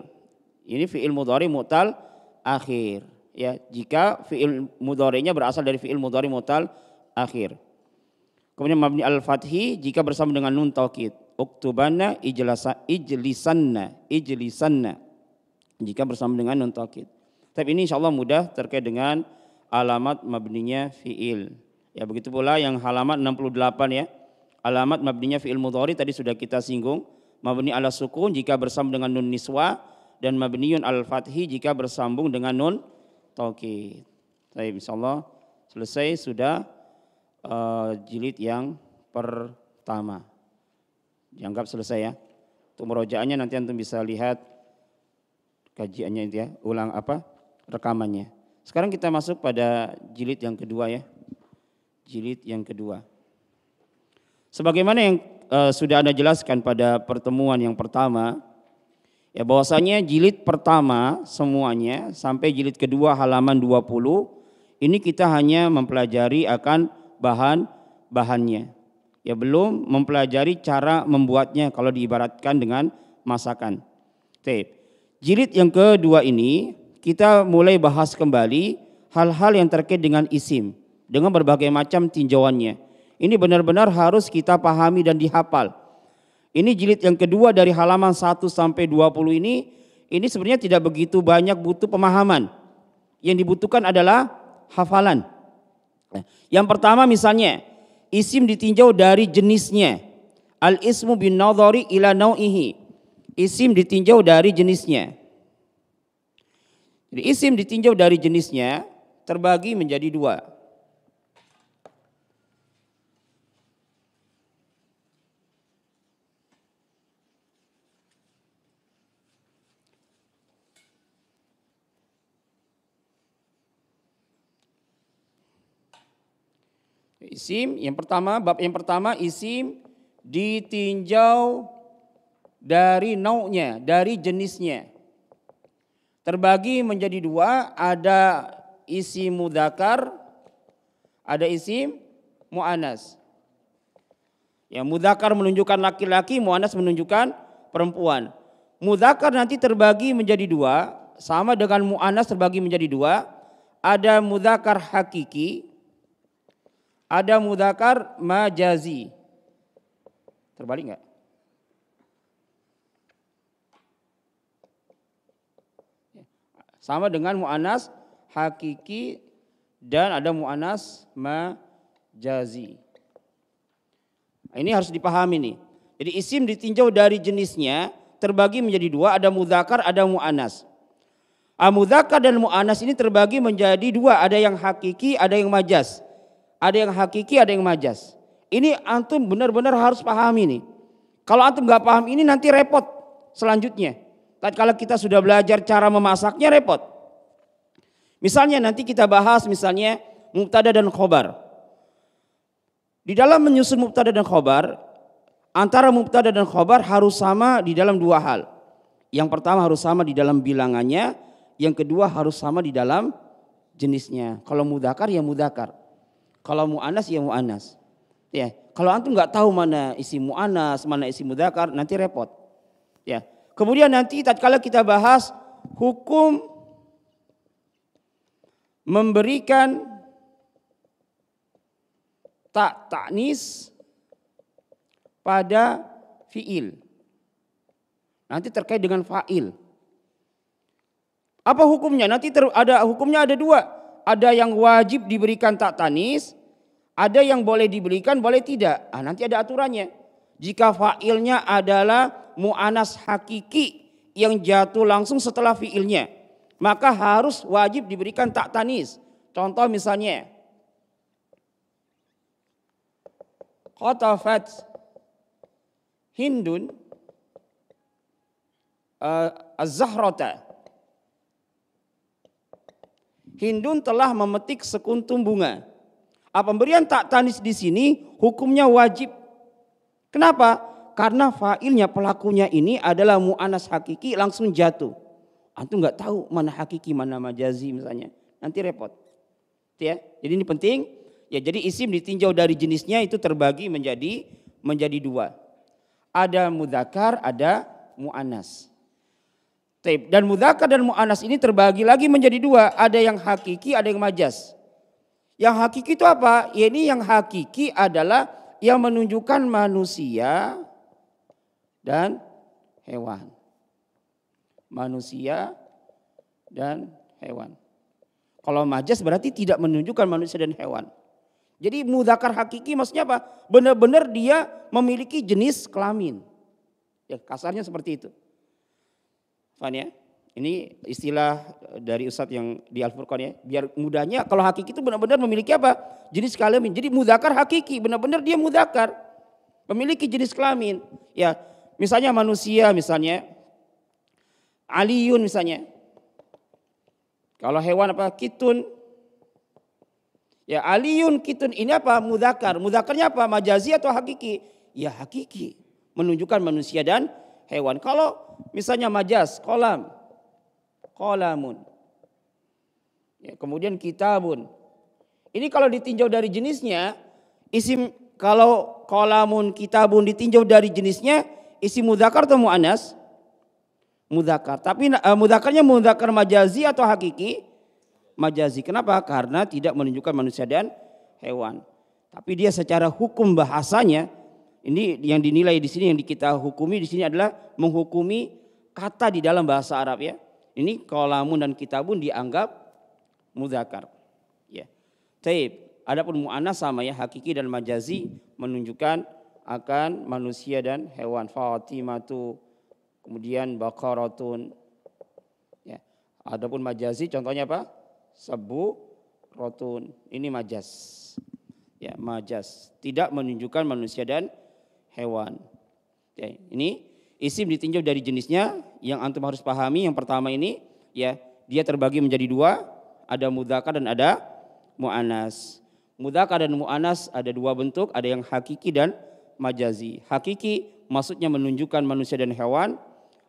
ini fiil mudhari mutal akhir ya jika fiil mudorinya berasal dari fiil mudori mutal akhir. Kemudian mabni al-fathi jika bersama dengan nun taukid. Uktubana ijlasa ijlisanna ijlisanna jika bersama dengan nun taukid. Tapi ini insyaallah mudah terkait dengan alamat mabninya fiil. Ya begitu pula yang halaman 68 ya. Alamat mabninya fiil mudori tadi sudah kita singgung. Mabni ala sukun jika bersama dengan nun niswa dan mabniun al-fathi jika bersambung dengan nun Tauhid. Tapi Allah selesai sudah uh, jilid yang pertama. Dianggap selesai ya. Untuk merojaannya nanti antum bisa lihat kajiannya itu ya, ulang apa? rekamannya. Sekarang kita masuk pada jilid yang kedua ya. Jilid yang kedua. Sebagaimana yang uh, sudah Anda jelaskan pada pertemuan yang pertama, Ya bahwasanya jilid pertama semuanya sampai jilid kedua halaman 20 ini kita hanya mempelajari akan bahan-bahannya. Ya belum mempelajari cara membuatnya kalau diibaratkan dengan masakan. Tip. Jilid yang kedua ini kita mulai bahas kembali hal-hal yang terkait dengan isim dengan berbagai macam tinjauannya. Ini benar-benar harus kita pahami dan dihafal ini jilid yang kedua dari halaman 1 sampai 20 ini, ini sebenarnya tidak begitu banyak butuh pemahaman. Yang dibutuhkan adalah hafalan. Yang pertama misalnya, isim ditinjau dari jenisnya. Al-ismu bin nadhari ila nau'ihi. Isim ditinjau dari jenisnya. Jadi isim ditinjau dari jenisnya terbagi menjadi dua. Isim yang pertama, bab yang pertama isim ditinjau dari nau'nya, dari jenisnya. Terbagi menjadi dua, ada isim mudakar, ada isim mu'anas. Ya, mudakar menunjukkan laki-laki, mu'anas menunjukkan perempuan. Mudakar nanti terbagi menjadi dua, sama dengan mu'anas terbagi menjadi dua. Ada mudakar hakiki, ada mudakar majazi. Terbalik nggak? Sama dengan mu'anas hakiki dan ada mu'anas majazi. Ini harus dipahami nih. Jadi isim ditinjau dari jenisnya terbagi menjadi dua, ada mudakar, ada mu'anas. Amudakar ah, dan mu'anas ini terbagi menjadi dua, ada yang hakiki, ada yang majaz. Ada yang hakiki, ada yang majas. Ini antum benar-benar harus paham ini. Kalau antum nggak paham ini nanti repot selanjutnya. Kalau kita sudah belajar cara memasaknya repot. Misalnya nanti kita bahas misalnya mubtada dan khobar. Di dalam menyusun mubtada dan khobar, antara mubtada dan khobar harus sama di dalam dua hal. Yang pertama harus sama di dalam bilangannya, yang kedua harus sama di dalam jenisnya. Kalau mudakar ya mudakar. Kalau mu'anas ya mu'anas. Ya, kalau antum nggak tahu mana isi mu'anas, mana isi mudakar, nanti repot. Ya. Kemudian nanti tatkala kita bahas hukum memberikan tak taknis pada fiil. Nanti terkait dengan fa'il. Apa hukumnya? Nanti ada hukumnya ada dua ada yang wajib diberikan tak tanis, ada yang boleh diberikan, boleh tidak. Ah, nanti ada aturannya. Jika fa'ilnya adalah mu'anas hakiki yang jatuh langsung setelah fi'ilnya, maka harus wajib diberikan tak tanis. Contoh misalnya, Qatafat Hindun uh, Az-Zahrata Hindun telah memetik sekuntum bunga. Apa pemberian tak tanis di sini hukumnya wajib. Kenapa? Karena failnya pelakunya ini adalah mu'anas hakiki langsung jatuh. Antum nggak tahu mana hakiki mana majazi misalnya. Nanti repot. Gitu ya, jadi ini penting. Ya jadi isim ditinjau dari jenisnya itu terbagi menjadi menjadi dua. Ada mudakar, ada mu'anas. Taip. Dan mudhakar dan mu'anas ini terbagi lagi menjadi dua. Ada yang hakiki, ada yang majas. Yang hakiki itu apa? Ya ini yang hakiki adalah yang menunjukkan manusia dan hewan. Manusia dan hewan. Kalau majas berarti tidak menunjukkan manusia dan hewan. Jadi mudhakar hakiki maksudnya apa? Benar-benar dia memiliki jenis kelamin. Ya kasarnya seperti itu ya? Ini istilah eh, dari Ustadz yang di Al-Furqan ya. Biar mudahnya kalau hakiki itu benar-benar memiliki apa? Jenis kelamin. Jadi mudakar hakiki, benar-benar dia mudakar. Memiliki jenis kelamin. Ya, misalnya manusia misalnya. Aliyun misalnya. Kalau hewan apa? Kitun. Ya aliyun kitun ini apa? Mudakar. Mudakarnya apa? Majazi atau hakiki? Ya hakiki. Menunjukkan manusia dan hewan. Kalau Misalnya majas, kolam, kolamun. Ya, kemudian kitabun. Ini kalau ditinjau dari jenisnya, isim kalau kolamun kitabun ditinjau dari jenisnya, isim mudakar atau mu'anas? Mudakar. Tapi uh, eh, mudakarnya mudakar majazi atau hakiki? Majazi. Kenapa? Karena tidak menunjukkan manusia dan hewan. Tapi dia secara hukum bahasanya, ini yang dinilai di sini yang kita hukumi di sini adalah menghukumi kata di dalam bahasa Arab ya. Ini kolamun dan kitabun dianggap mudhakar. Ya. Taib. Adapun muana sama ya hakiki dan majazi menunjukkan akan manusia dan hewan. Fatimatu kemudian bakaratun. Ya. Adapun majazi contohnya apa? Sebu rotun. Ini majas. Ya, majas. Tidak menunjukkan manusia dan hewan. Ya, ini Isim ditinjau dari jenisnya yang antum harus pahami yang pertama ini ya dia terbagi menjadi dua ada mudaka dan ada mu'anas. Mudaka dan mu'anas ada dua bentuk, ada yang hakiki dan majazi. Hakiki maksudnya menunjukkan manusia dan hewan,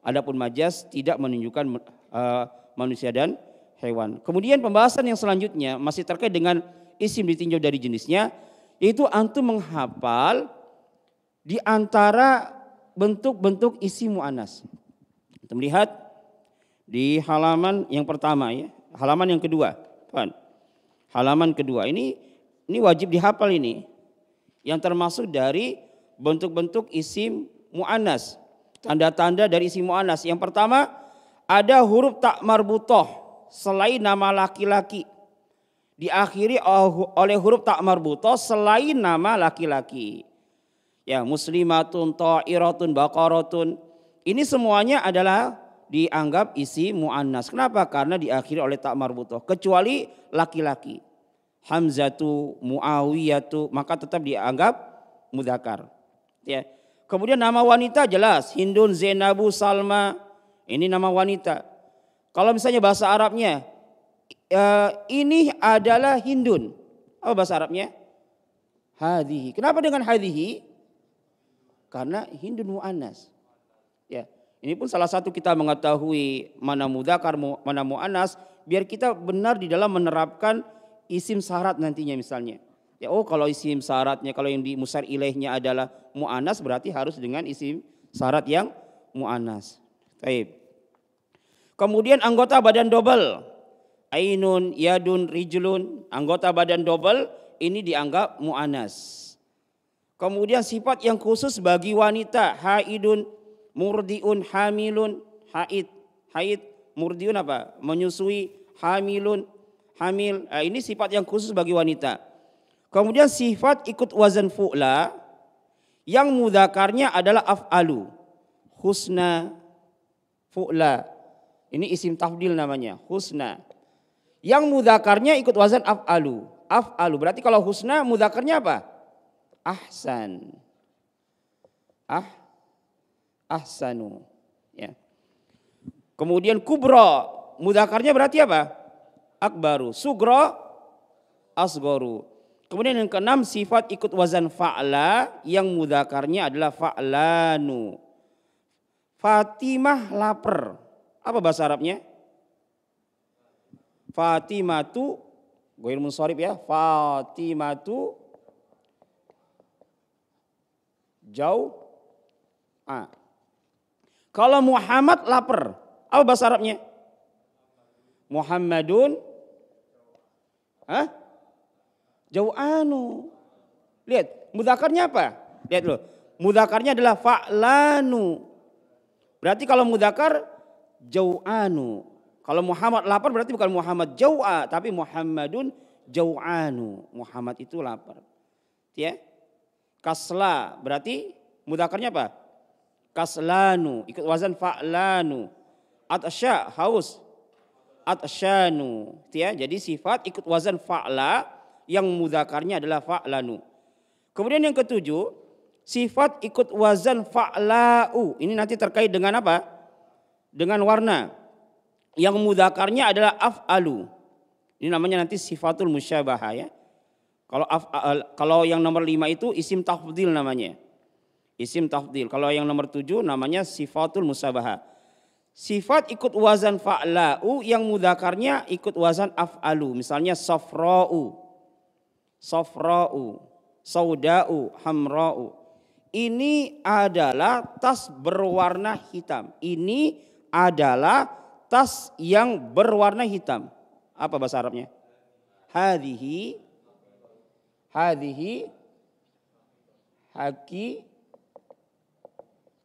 adapun majaz tidak menunjukkan uh, manusia dan hewan. Kemudian pembahasan yang selanjutnya masih terkait dengan isim ditinjau dari jenisnya, yaitu antum menghafal di antara bentuk-bentuk isi mu'anas. Kita melihat di halaman yang pertama ya, halaman yang kedua. Tuan. Halaman kedua ini ini wajib dihafal ini. Yang termasuk dari bentuk-bentuk isim mu'anas. Tanda-tanda dari isim mu'anas. Yang pertama ada huruf tak marbutoh selain nama laki-laki. Diakhiri oleh huruf tak marbutoh selain nama laki-laki ya muslimatun, ta'iratun, baqaratun. Ini semuanya adalah dianggap isi mu'annas. Kenapa? Karena diakhiri oleh tak marbutoh. Kecuali laki-laki. Hamzatu, Muawiyatu, maka tetap dianggap mudakar. Ya. Kemudian nama wanita jelas, Hindun, Zainabu, Salma. Ini nama wanita. Kalau misalnya bahasa Arabnya, e, ini adalah Hindun. Apa bahasa Arabnya? Hadihi. Kenapa dengan hadihi? karena Hindun mu'anas. Ya. Ini pun salah satu kita mengetahui mana mudakar, mana mu'anas, biar kita benar di dalam menerapkan isim syarat nantinya misalnya. Ya, oh kalau isim syaratnya, kalau yang di musar ilaihnya adalah mu'anas berarti harus dengan isim syarat yang mu'anas. Baik. Kemudian anggota badan dobel. Ainun, yadun, rijulun, Anggota badan dobel ini dianggap mu'anas. Kemudian sifat yang khusus bagi wanita haidun, murdiun, hamilun, haid, haid, murdiun apa? Menyusui, hamilun, hamil. Nah, ini sifat yang khusus bagi wanita. Kemudian sifat ikut wazan fu'la yang mudakarnya adalah af'alu. Husna fu'la. Ini isim tafdil namanya, husna. Yang mudakarnya ikut wazan af'alu. Af'alu berarti kalau husna mudakarnya apa? ahsan. Ah ahsanu. Ya. Kemudian kubra, mudzakarnya berarti apa? Akbaru. Sugra asgoru. Kemudian yang keenam sifat ikut wazan fa'la yang mudzakarnya adalah fa'lanu. Fatimah lapar. Apa bahasa Arabnya? Fatimatu ilmu munsharib ya. Fatimatu jauh, Ah. Kalau Muhammad lapar, apa bahasa Arabnya? Muhammadun Jauh anu, Lihat, mudakarnya apa? Lihat loh. mudakarnya adalah fa'lanu. Berarti kalau mudakar jauh anu. Kalau Muhammad lapar berarti bukan Muhammad jauh a ah, tapi Muhammadun jauh anu. Muhammad itu lapar. Ya. Kasla berarti mudakarnya apa? Kaslanu ikut wazan fa'lanu. Atsya haus. Atsyanu. Ya, jadi sifat ikut wazan fa'la yang mudakarnya adalah fa'lanu. Kemudian yang ketujuh, sifat ikut wazan fa'la'u. Ini nanti terkait dengan apa? Dengan warna. Yang mudakarnya adalah af'alu. Ini namanya nanti sifatul musyabaha ya. Kalau kalau yang nomor lima itu isim tafdil namanya. Isim tafdil. Kalau yang nomor tujuh namanya sifatul musabaha. Sifat ikut wazan fa'la'u yang mudakarnya ikut wazan af'alu. Misalnya safra'u, safra'u, sauda'u, hamra'u. Ini adalah tas berwarna hitam. Ini adalah tas yang berwarna hitam. Apa bahasa Arabnya? Hadihi hadhihi haki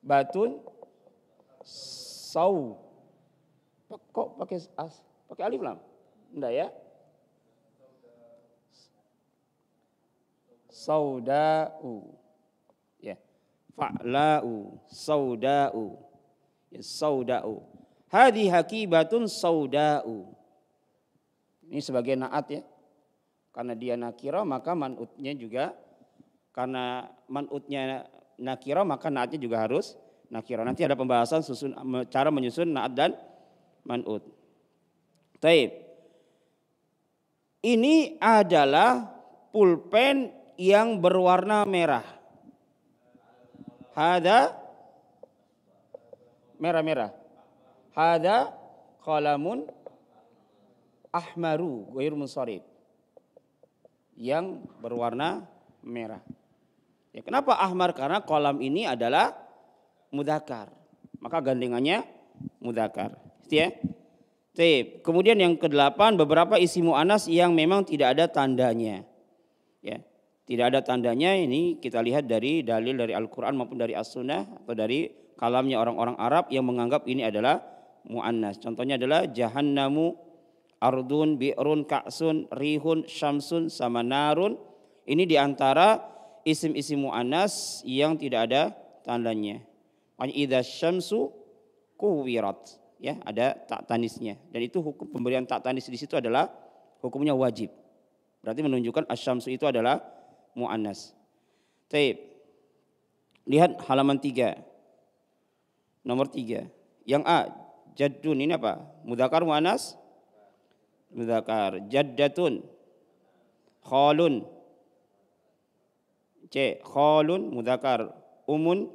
batun sau kok pakai as pakai alif lam enggak ya saudau ya fa'lau saudau ya saudau hadi hakibatun saudau ini sebagai naat ya karena dia nakiro maka manutnya juga karena manutnya nakiro maka naatnya juga harus nakiro. Nanti ada pembahasan susun cara menyusun naat dan manut. Taib. Ini adalah pulpen yang berwarna merah. Hada merah-merah. Hada kolamun ahmaru goyur munsarib yang berwarna merah. Ya, kenapa ahmar? Karena kolam ini adalah mudakar. Maka gandengannya mudakar. Ya. Kemudian yang kedelapan beberapa isi mu'anas yang memang tidak ada tandanya. Ya. Tidak ada tandanya ini kita lihat dari dalil dari Al-Quran maupun dari As-Sunnah atau dari kalamnya orang-orang Arab yang menganggap ini adalah mu'annas. Contohnya adalah jahannamu ardun, bi'run, ka'sun, rihun, syamsun, sama narun. Ini diantara isim-isim mu'anas yang tidak ada tandanya. Makanya idha syamsu kuwirat. Ya, ada tak tanisnya. Dan itu hukum pemberian tak tanis di situ adalah hukumnya wajib. Berarti menunjukkan asyamsu itu adalah mu'anas. Taib. Lihat halaman tiga Nomor tiga Yang A, jadun ini apa? Mudakar mu'anas? Mudakar. Jaddatun. Khalun. C. Khalun mudakar. Umun.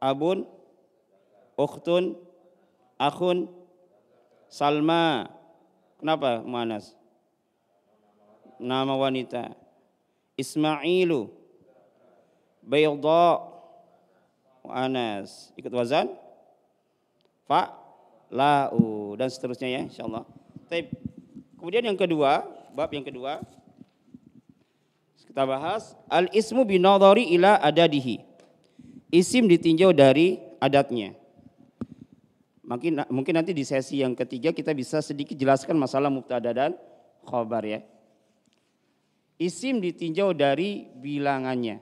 Abun. Ukhtun. Akhun. Salma. Kenapa Manas? Nama wanita. Ismailu. Bayda. Anas. Ikut wazan. Fa. Lau. Dan seterusnya ya insyaAllah. Baik. Kemudian yang kedua, bab yang kedua kita bahas al ismu binadhari ila adadihi. Isim ditinjau dari adatnya. Mungkin mungkin nanti di sesi yang ketiga kita bisa sedikit jelaskan masalah mubtada dan khobar ya. Isim ditinjau dari bilangannya.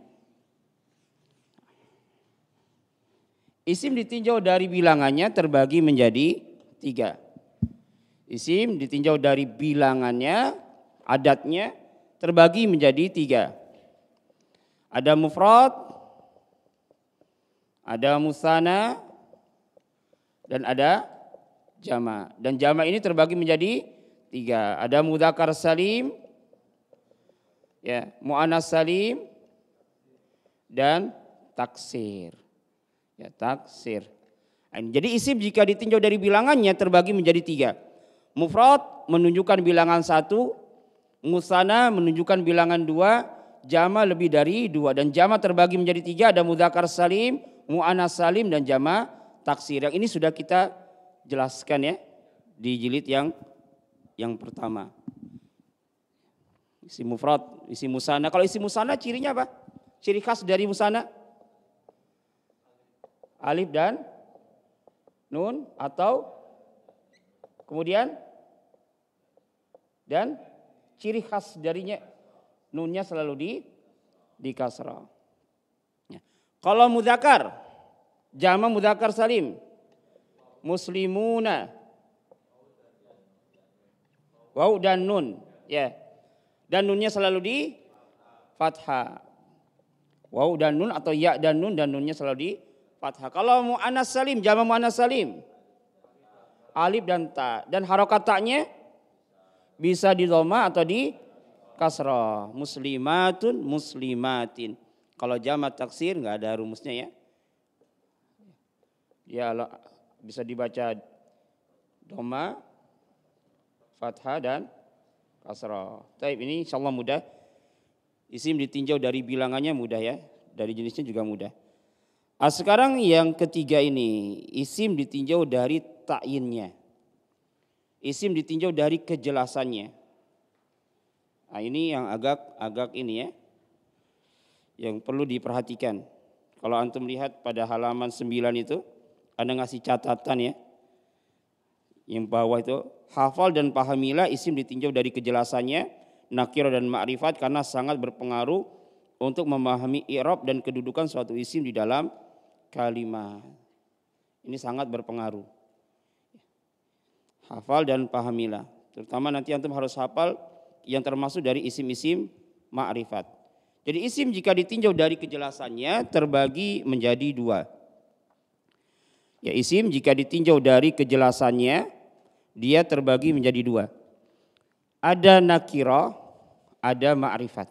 Isim ditinjau dari bilangannya terbagi menjadi tiga. Isim ditinjau dari bilangannya, adatnya, terbagi menjadi tiga. Ada mufrad, ada musana, dan ada jama. Dan jama ini terbagi menjadi tiga. Ada mudakar salim, ya, mu'anas salim, dan taksir. Ya, taksir. Nah, Jadi isim jika ditinjau dari bilangannya terbagi menjadi tiga. Mufrad menunjukkan bilangan satu, musana menunjukkan bilangan dua, jama lebih dari dua dan jama terbagi menjadi tiga ada mudakar salim, mu'ana salim dan jama taksir. Yang ini sudah kita jelaskan ya di jilid yang yang pertama. Isi mufrad, isi musana. Kalau isi musana cirinya apa? Ciri khas dari musana? Alif dan nun atau Kemudian dan ciri khas darinya nunnya selalu di di kasra. Ya. Kalau mudakar, jama mudakar salim, muslimuna, wau dan nun, ya, dan nunnya selalu di fathah. Wau dan nun atau ya dan nun dan nunnya selalu di fathah. Kalau mu'anas salim, jama mu'anas salim, alif dan ta. Dan harokat taknya bisa di doma atau di kasroh. Muslimatun, muslimatin. Kalau jamat taksir nggak ada rumusnya ya. Ya bisa dibaca doma, fathah dan kasroh. Tapi ini insya mudah. Isim ditinjau dari bilangannya mudah ya. Dari jenisnya juga mudah. Nah, sekarang yang ketiga ini isim ditinjau dari ta'yinnya. Isim ditinjau dari kejelasannya. Nah, ini yang agak agak ini ya. Yang perlu diperhatikan. Kalau antum lihat pada halaman 9 itu ada ngasih catatan ya. Yang bawah itu hafal dan pahamilah isim ditinjau dari kejelasannya, nakir dan ma'rifat karena sangat berpengaruh untuk memahami i'rab dan kedudukan suatu isim di dalam kalimat. Ini sangat berpengaruh hafal dan pahamilah. Terutama nanti antum harus hafal yang termasuk dari isim-isim ma'rifat. Jadi isim jika ditinjau dari kejelasannya terbagi menjadi dua. Ya isim jika ditinjau dari kejelasannya dia terbagi menjadi dua. Ada nakiro, ada ma'rifat.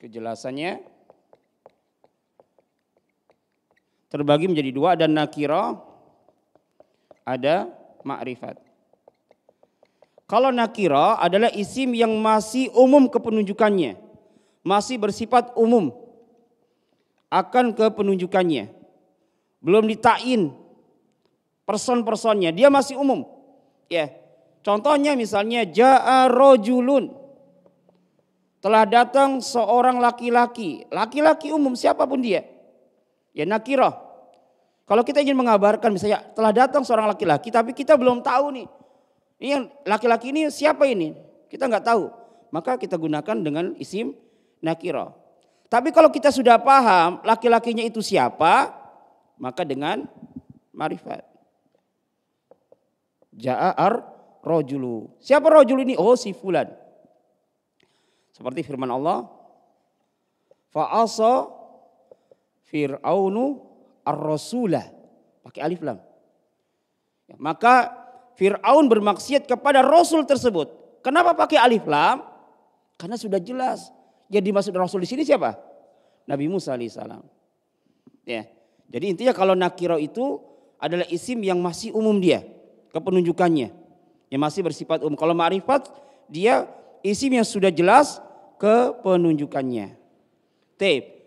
Kejelasannya terbagi menjadi dua ada nakira ada Makrifat kalau nakira adalah isim yang masih umum kepenunjukannya masih bersifat umum akan kepenunjukannya belum ditain person-personnya dia masih umum ya contohnya misalnya ja'a telah datang seorang laki-laki laki-laki umum siapapun dia Ya nakiroh. Kalau kita ingin mengabarkan misalnya telah datang seorang laki-laki tapi kita belum tahu nih. Ini iya, laki-laki ini siapa ini? Kita nggak tahu. Maka kita gunakan dengan isim nakiroh. Tapi kalau kita sudah paham laki-lakinya itu siapa, maka dengan marifat. Ja'ar rojulu. Siapa rojulu ini? Oh si fulan. Seperti firman Allah. Fa'asa Fir'aunu ar-rasulah. Pakai alif lam. Ya, maka Fir'aun bermaksiat kepada Rasul tersebut. Kenapa pakai alif lam? Karena sudah jelas. Jadi maksud Rasul di sini siapa? Nabi Musa alaihissalam. Ya. Jadi intinya kalau nakiro itu adalah isim yang masih umum dia. Kepenunjukannya. Yang masih bersifat umum. Kalau ma'rifat dia isim yang sudah jelas kepenunjukannya. Tape.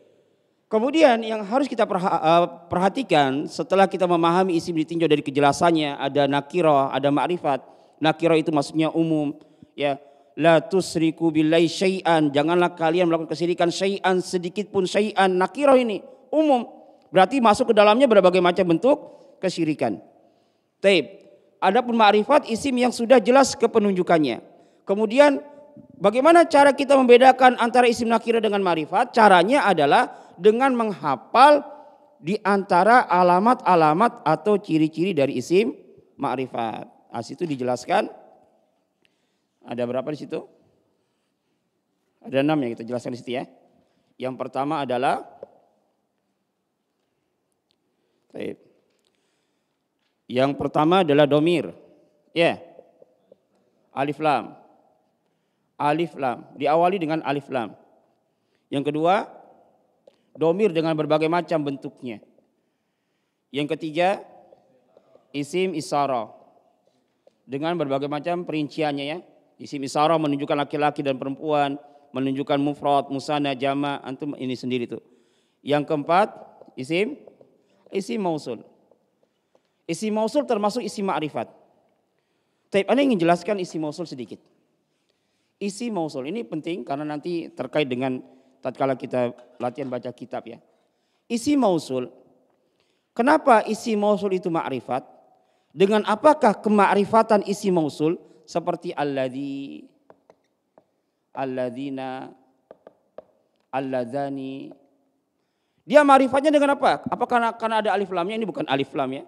Kemudian yang harus kita eh, perhatikan setelah kita memahami isim ditinjau dari kejelasannya ada nakiro, ada ma'rifat. Nakiro itu maksudnya umum ya. La tusriku billahi syai'an. Janganlah kalian melakukan kesirikan syai'an sedikit pun syai'an. Nakiro ini umum. Berarti masuk ke dalamnya berbagai macam bentuk Tape, Taib. Adapun ma'rifat isim yang sudah jelas kepenunjukannya. Kemudian bagaimana cara kita membedakan antara isim nakiro dengan ma'rifat? Caranya adalah dengan menghafal di antara alamat-alamat atau ciri-ciri dari isim ma'rifat. As nah, itu dijelaskan ada berapa di situ? Ada enam yang kita jelaskan di situ ya. Yang pertama adalah Baik. Yang pertama adalah domir. Ya. Yeah. Alif lam. Alif lam. Diawali dengan alif lam. Yang kedua domir dengan berbagai macam bentuknya. Yang ketiga, isim isara dengan berbagai macam perinciannya ya. Isim isara menunjukkan laki-laki dan perempuan, menunjukkan mufrad, musana, jama, antum ini sendiri tuh. Yang keempat, isim isim mausul. Isim mausul termasuk isim ma'rifat. Tapi Anda ingin jelaskan isim mausul sedikit. Isi mausul ini penting karena nanti terkait dengan tatkala kita latihan baca kitab ya. Isi mausul. Kenapa isi mausul itu ma'rifat? Dengan apakah kemakrifatan isi mausul seperti alladzi alladzina alladzani dia ma'rifatnya dengan apa? Apakah karena, karena ada alif lamnya ini bukan alif lam ya.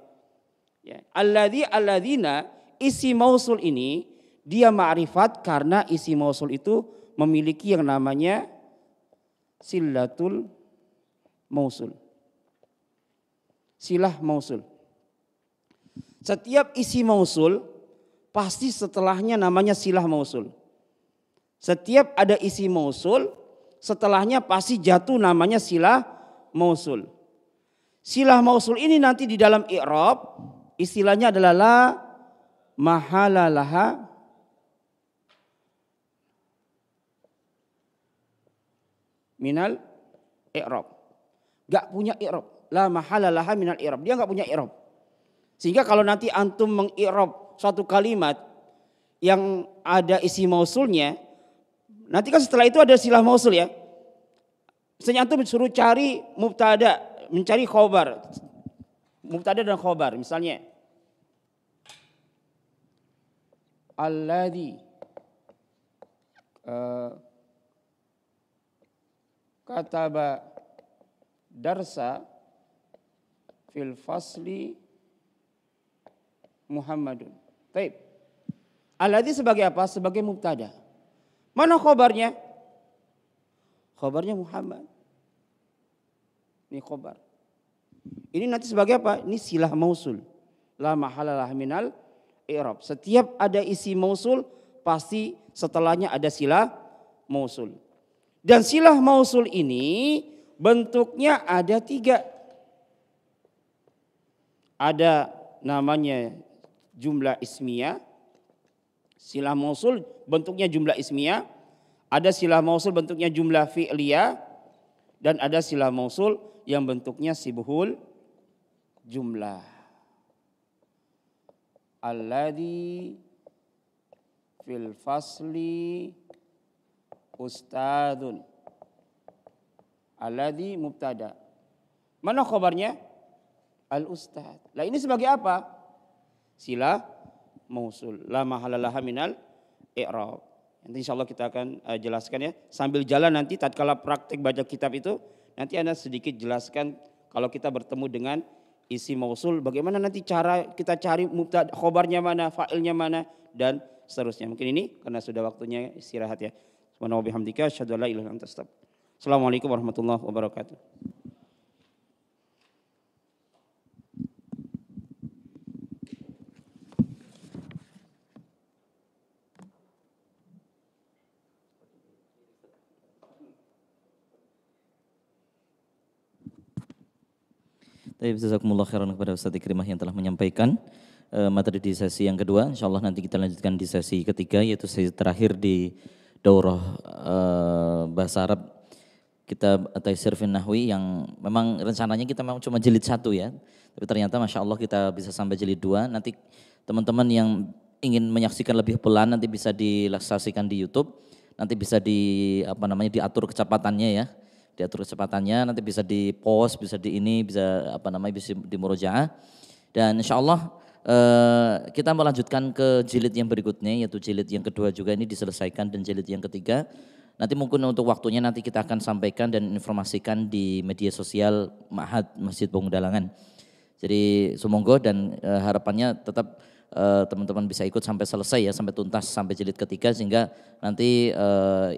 ya. Alladzi alladzina isi mausul ini dia ma'rifat karena isi mausul itu memiliki yang namanya silatul mausul. Silah mausul. Setiap isi mausul pasti setelahnya namanya silah mausul. Setiap ada isi mausul setelahnya pasti jatuh namanya silah mausul. Silah mausul ini nanti di dalam i'rab istilahnya adalah la mahalalaha minal i'rab. Gak punya i'rab. La laha minal i'rab. Dia gak punya i'rab. Sehingga kalau nanti antum mengi'rab suatu kalimat yang ada isi mausulnya, nanti kan setelah itu ada silah mausul ya. Misalnya antum disuruh cari mubtada, mencari khobar. Mubtada dan khobar misalnya. Alladhi uh, kataba darsa fil fasli Muhammadun. Taib. Alladhi sebagai apa? Sebagai mubtada. Mana khobarnya? Khobarnya Muhammad. Ini khobar. Ini nanti sebagai apa? Ini silah mausul. La mahalalah minal i'rab. Setiap ada isi mausul pasti setelahnya ada silah mausul. Dan silah mausul ini bentuknya ada tiga. Ada namanya jumlah ismiyah. Silah mausul bentuknya jumlah ismiyah. Ada silah mausul bentuknya jumlah fi'liyah. Dan ada silah mausul yang bentuknya sibuhul jumlah. Alladhi fil fasli ustadun. Alladhi mubtada. Mana khabarnya? Al-ustad. Lah ini sebagai apa? Sila mausul. La mahalalaha minal i'rab. Nanti insya Allah kita akan uh, jelaskan ya. Sambil jalan nanti tatkala praktik baca kitab itu. Nanti Anda sedikit jelaskan kalau kita bertemu dengan isi mausul. Bagaimana nanti cara kita cari mubtada, khabarnya mana, failnya mana dan seterusnya. Mungkin ini karena sudah waktunya istirahat ya. Subhanahu wa bihamdika asyhadu an la ilaha illa anta Assalamualaikum warahmatullahi wabarakatuh. jazakumullah khairan kepada Ustaz Ikrimah yang telah menyampaikan eh, materi di sesi yang kedua. Insya Allah nanti kita lanjutkan di sesi ketiga, yaitu sesi terakhir di daurah uh, bahasa Arab kita Taisir fin Nahwi yang memang rencananya kita memang cuma jilid satu ya. Tapi ternyata Masya Allah kita bisa sampai jilid dua. Nanti teman-teman yang ingin menyaksikan lebih pelan nanti bisa dilaksasikan di Youtube. Nanti bisa di apa namanya diatur kecepatannya ya. Diatur kecepatannya nanti bisa di post, bisa di ini, bisa apa namanya bisa di murojaah. Dan insya Allah Eh, kita melanjutkan ke jilid yang berikutnya yaitu jilid yang kedua juga ini diselesaikan dan jilid yang ketiga nanti mungkin untuk waktunya nanti kita akan sampaikan dan informasikan di media sosial Mahat Masjid Pengundalangan. Jadi semoga dan e, harapannya tetap eh, teman-teman bisa ikut sampai selesai ya sampai tuntas sampai jilid ketiga sehingga nanti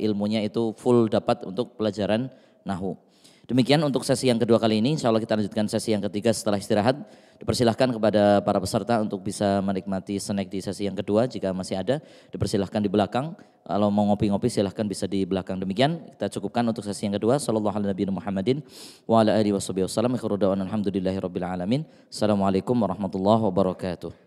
ilmunya itu full dapat untuk pelajaran nahu. Demikian untuk sesi yang kedua kali ini. Insya Allah kita lanjutkan sesi yang ketiga setelah istirahat. Dipersilahkan kepada para peserta untuk bisa menikmati snack di sesi yang kedua jika masih ada. Dipersilahkan di belakang. Kalau mau ngopi-ngopi silahkan bisa di belakang. Demikian kita cukupkan untuk sesi yang kedua. Muhammadin Assalamualaikum warahmatullahi wabarakatuh.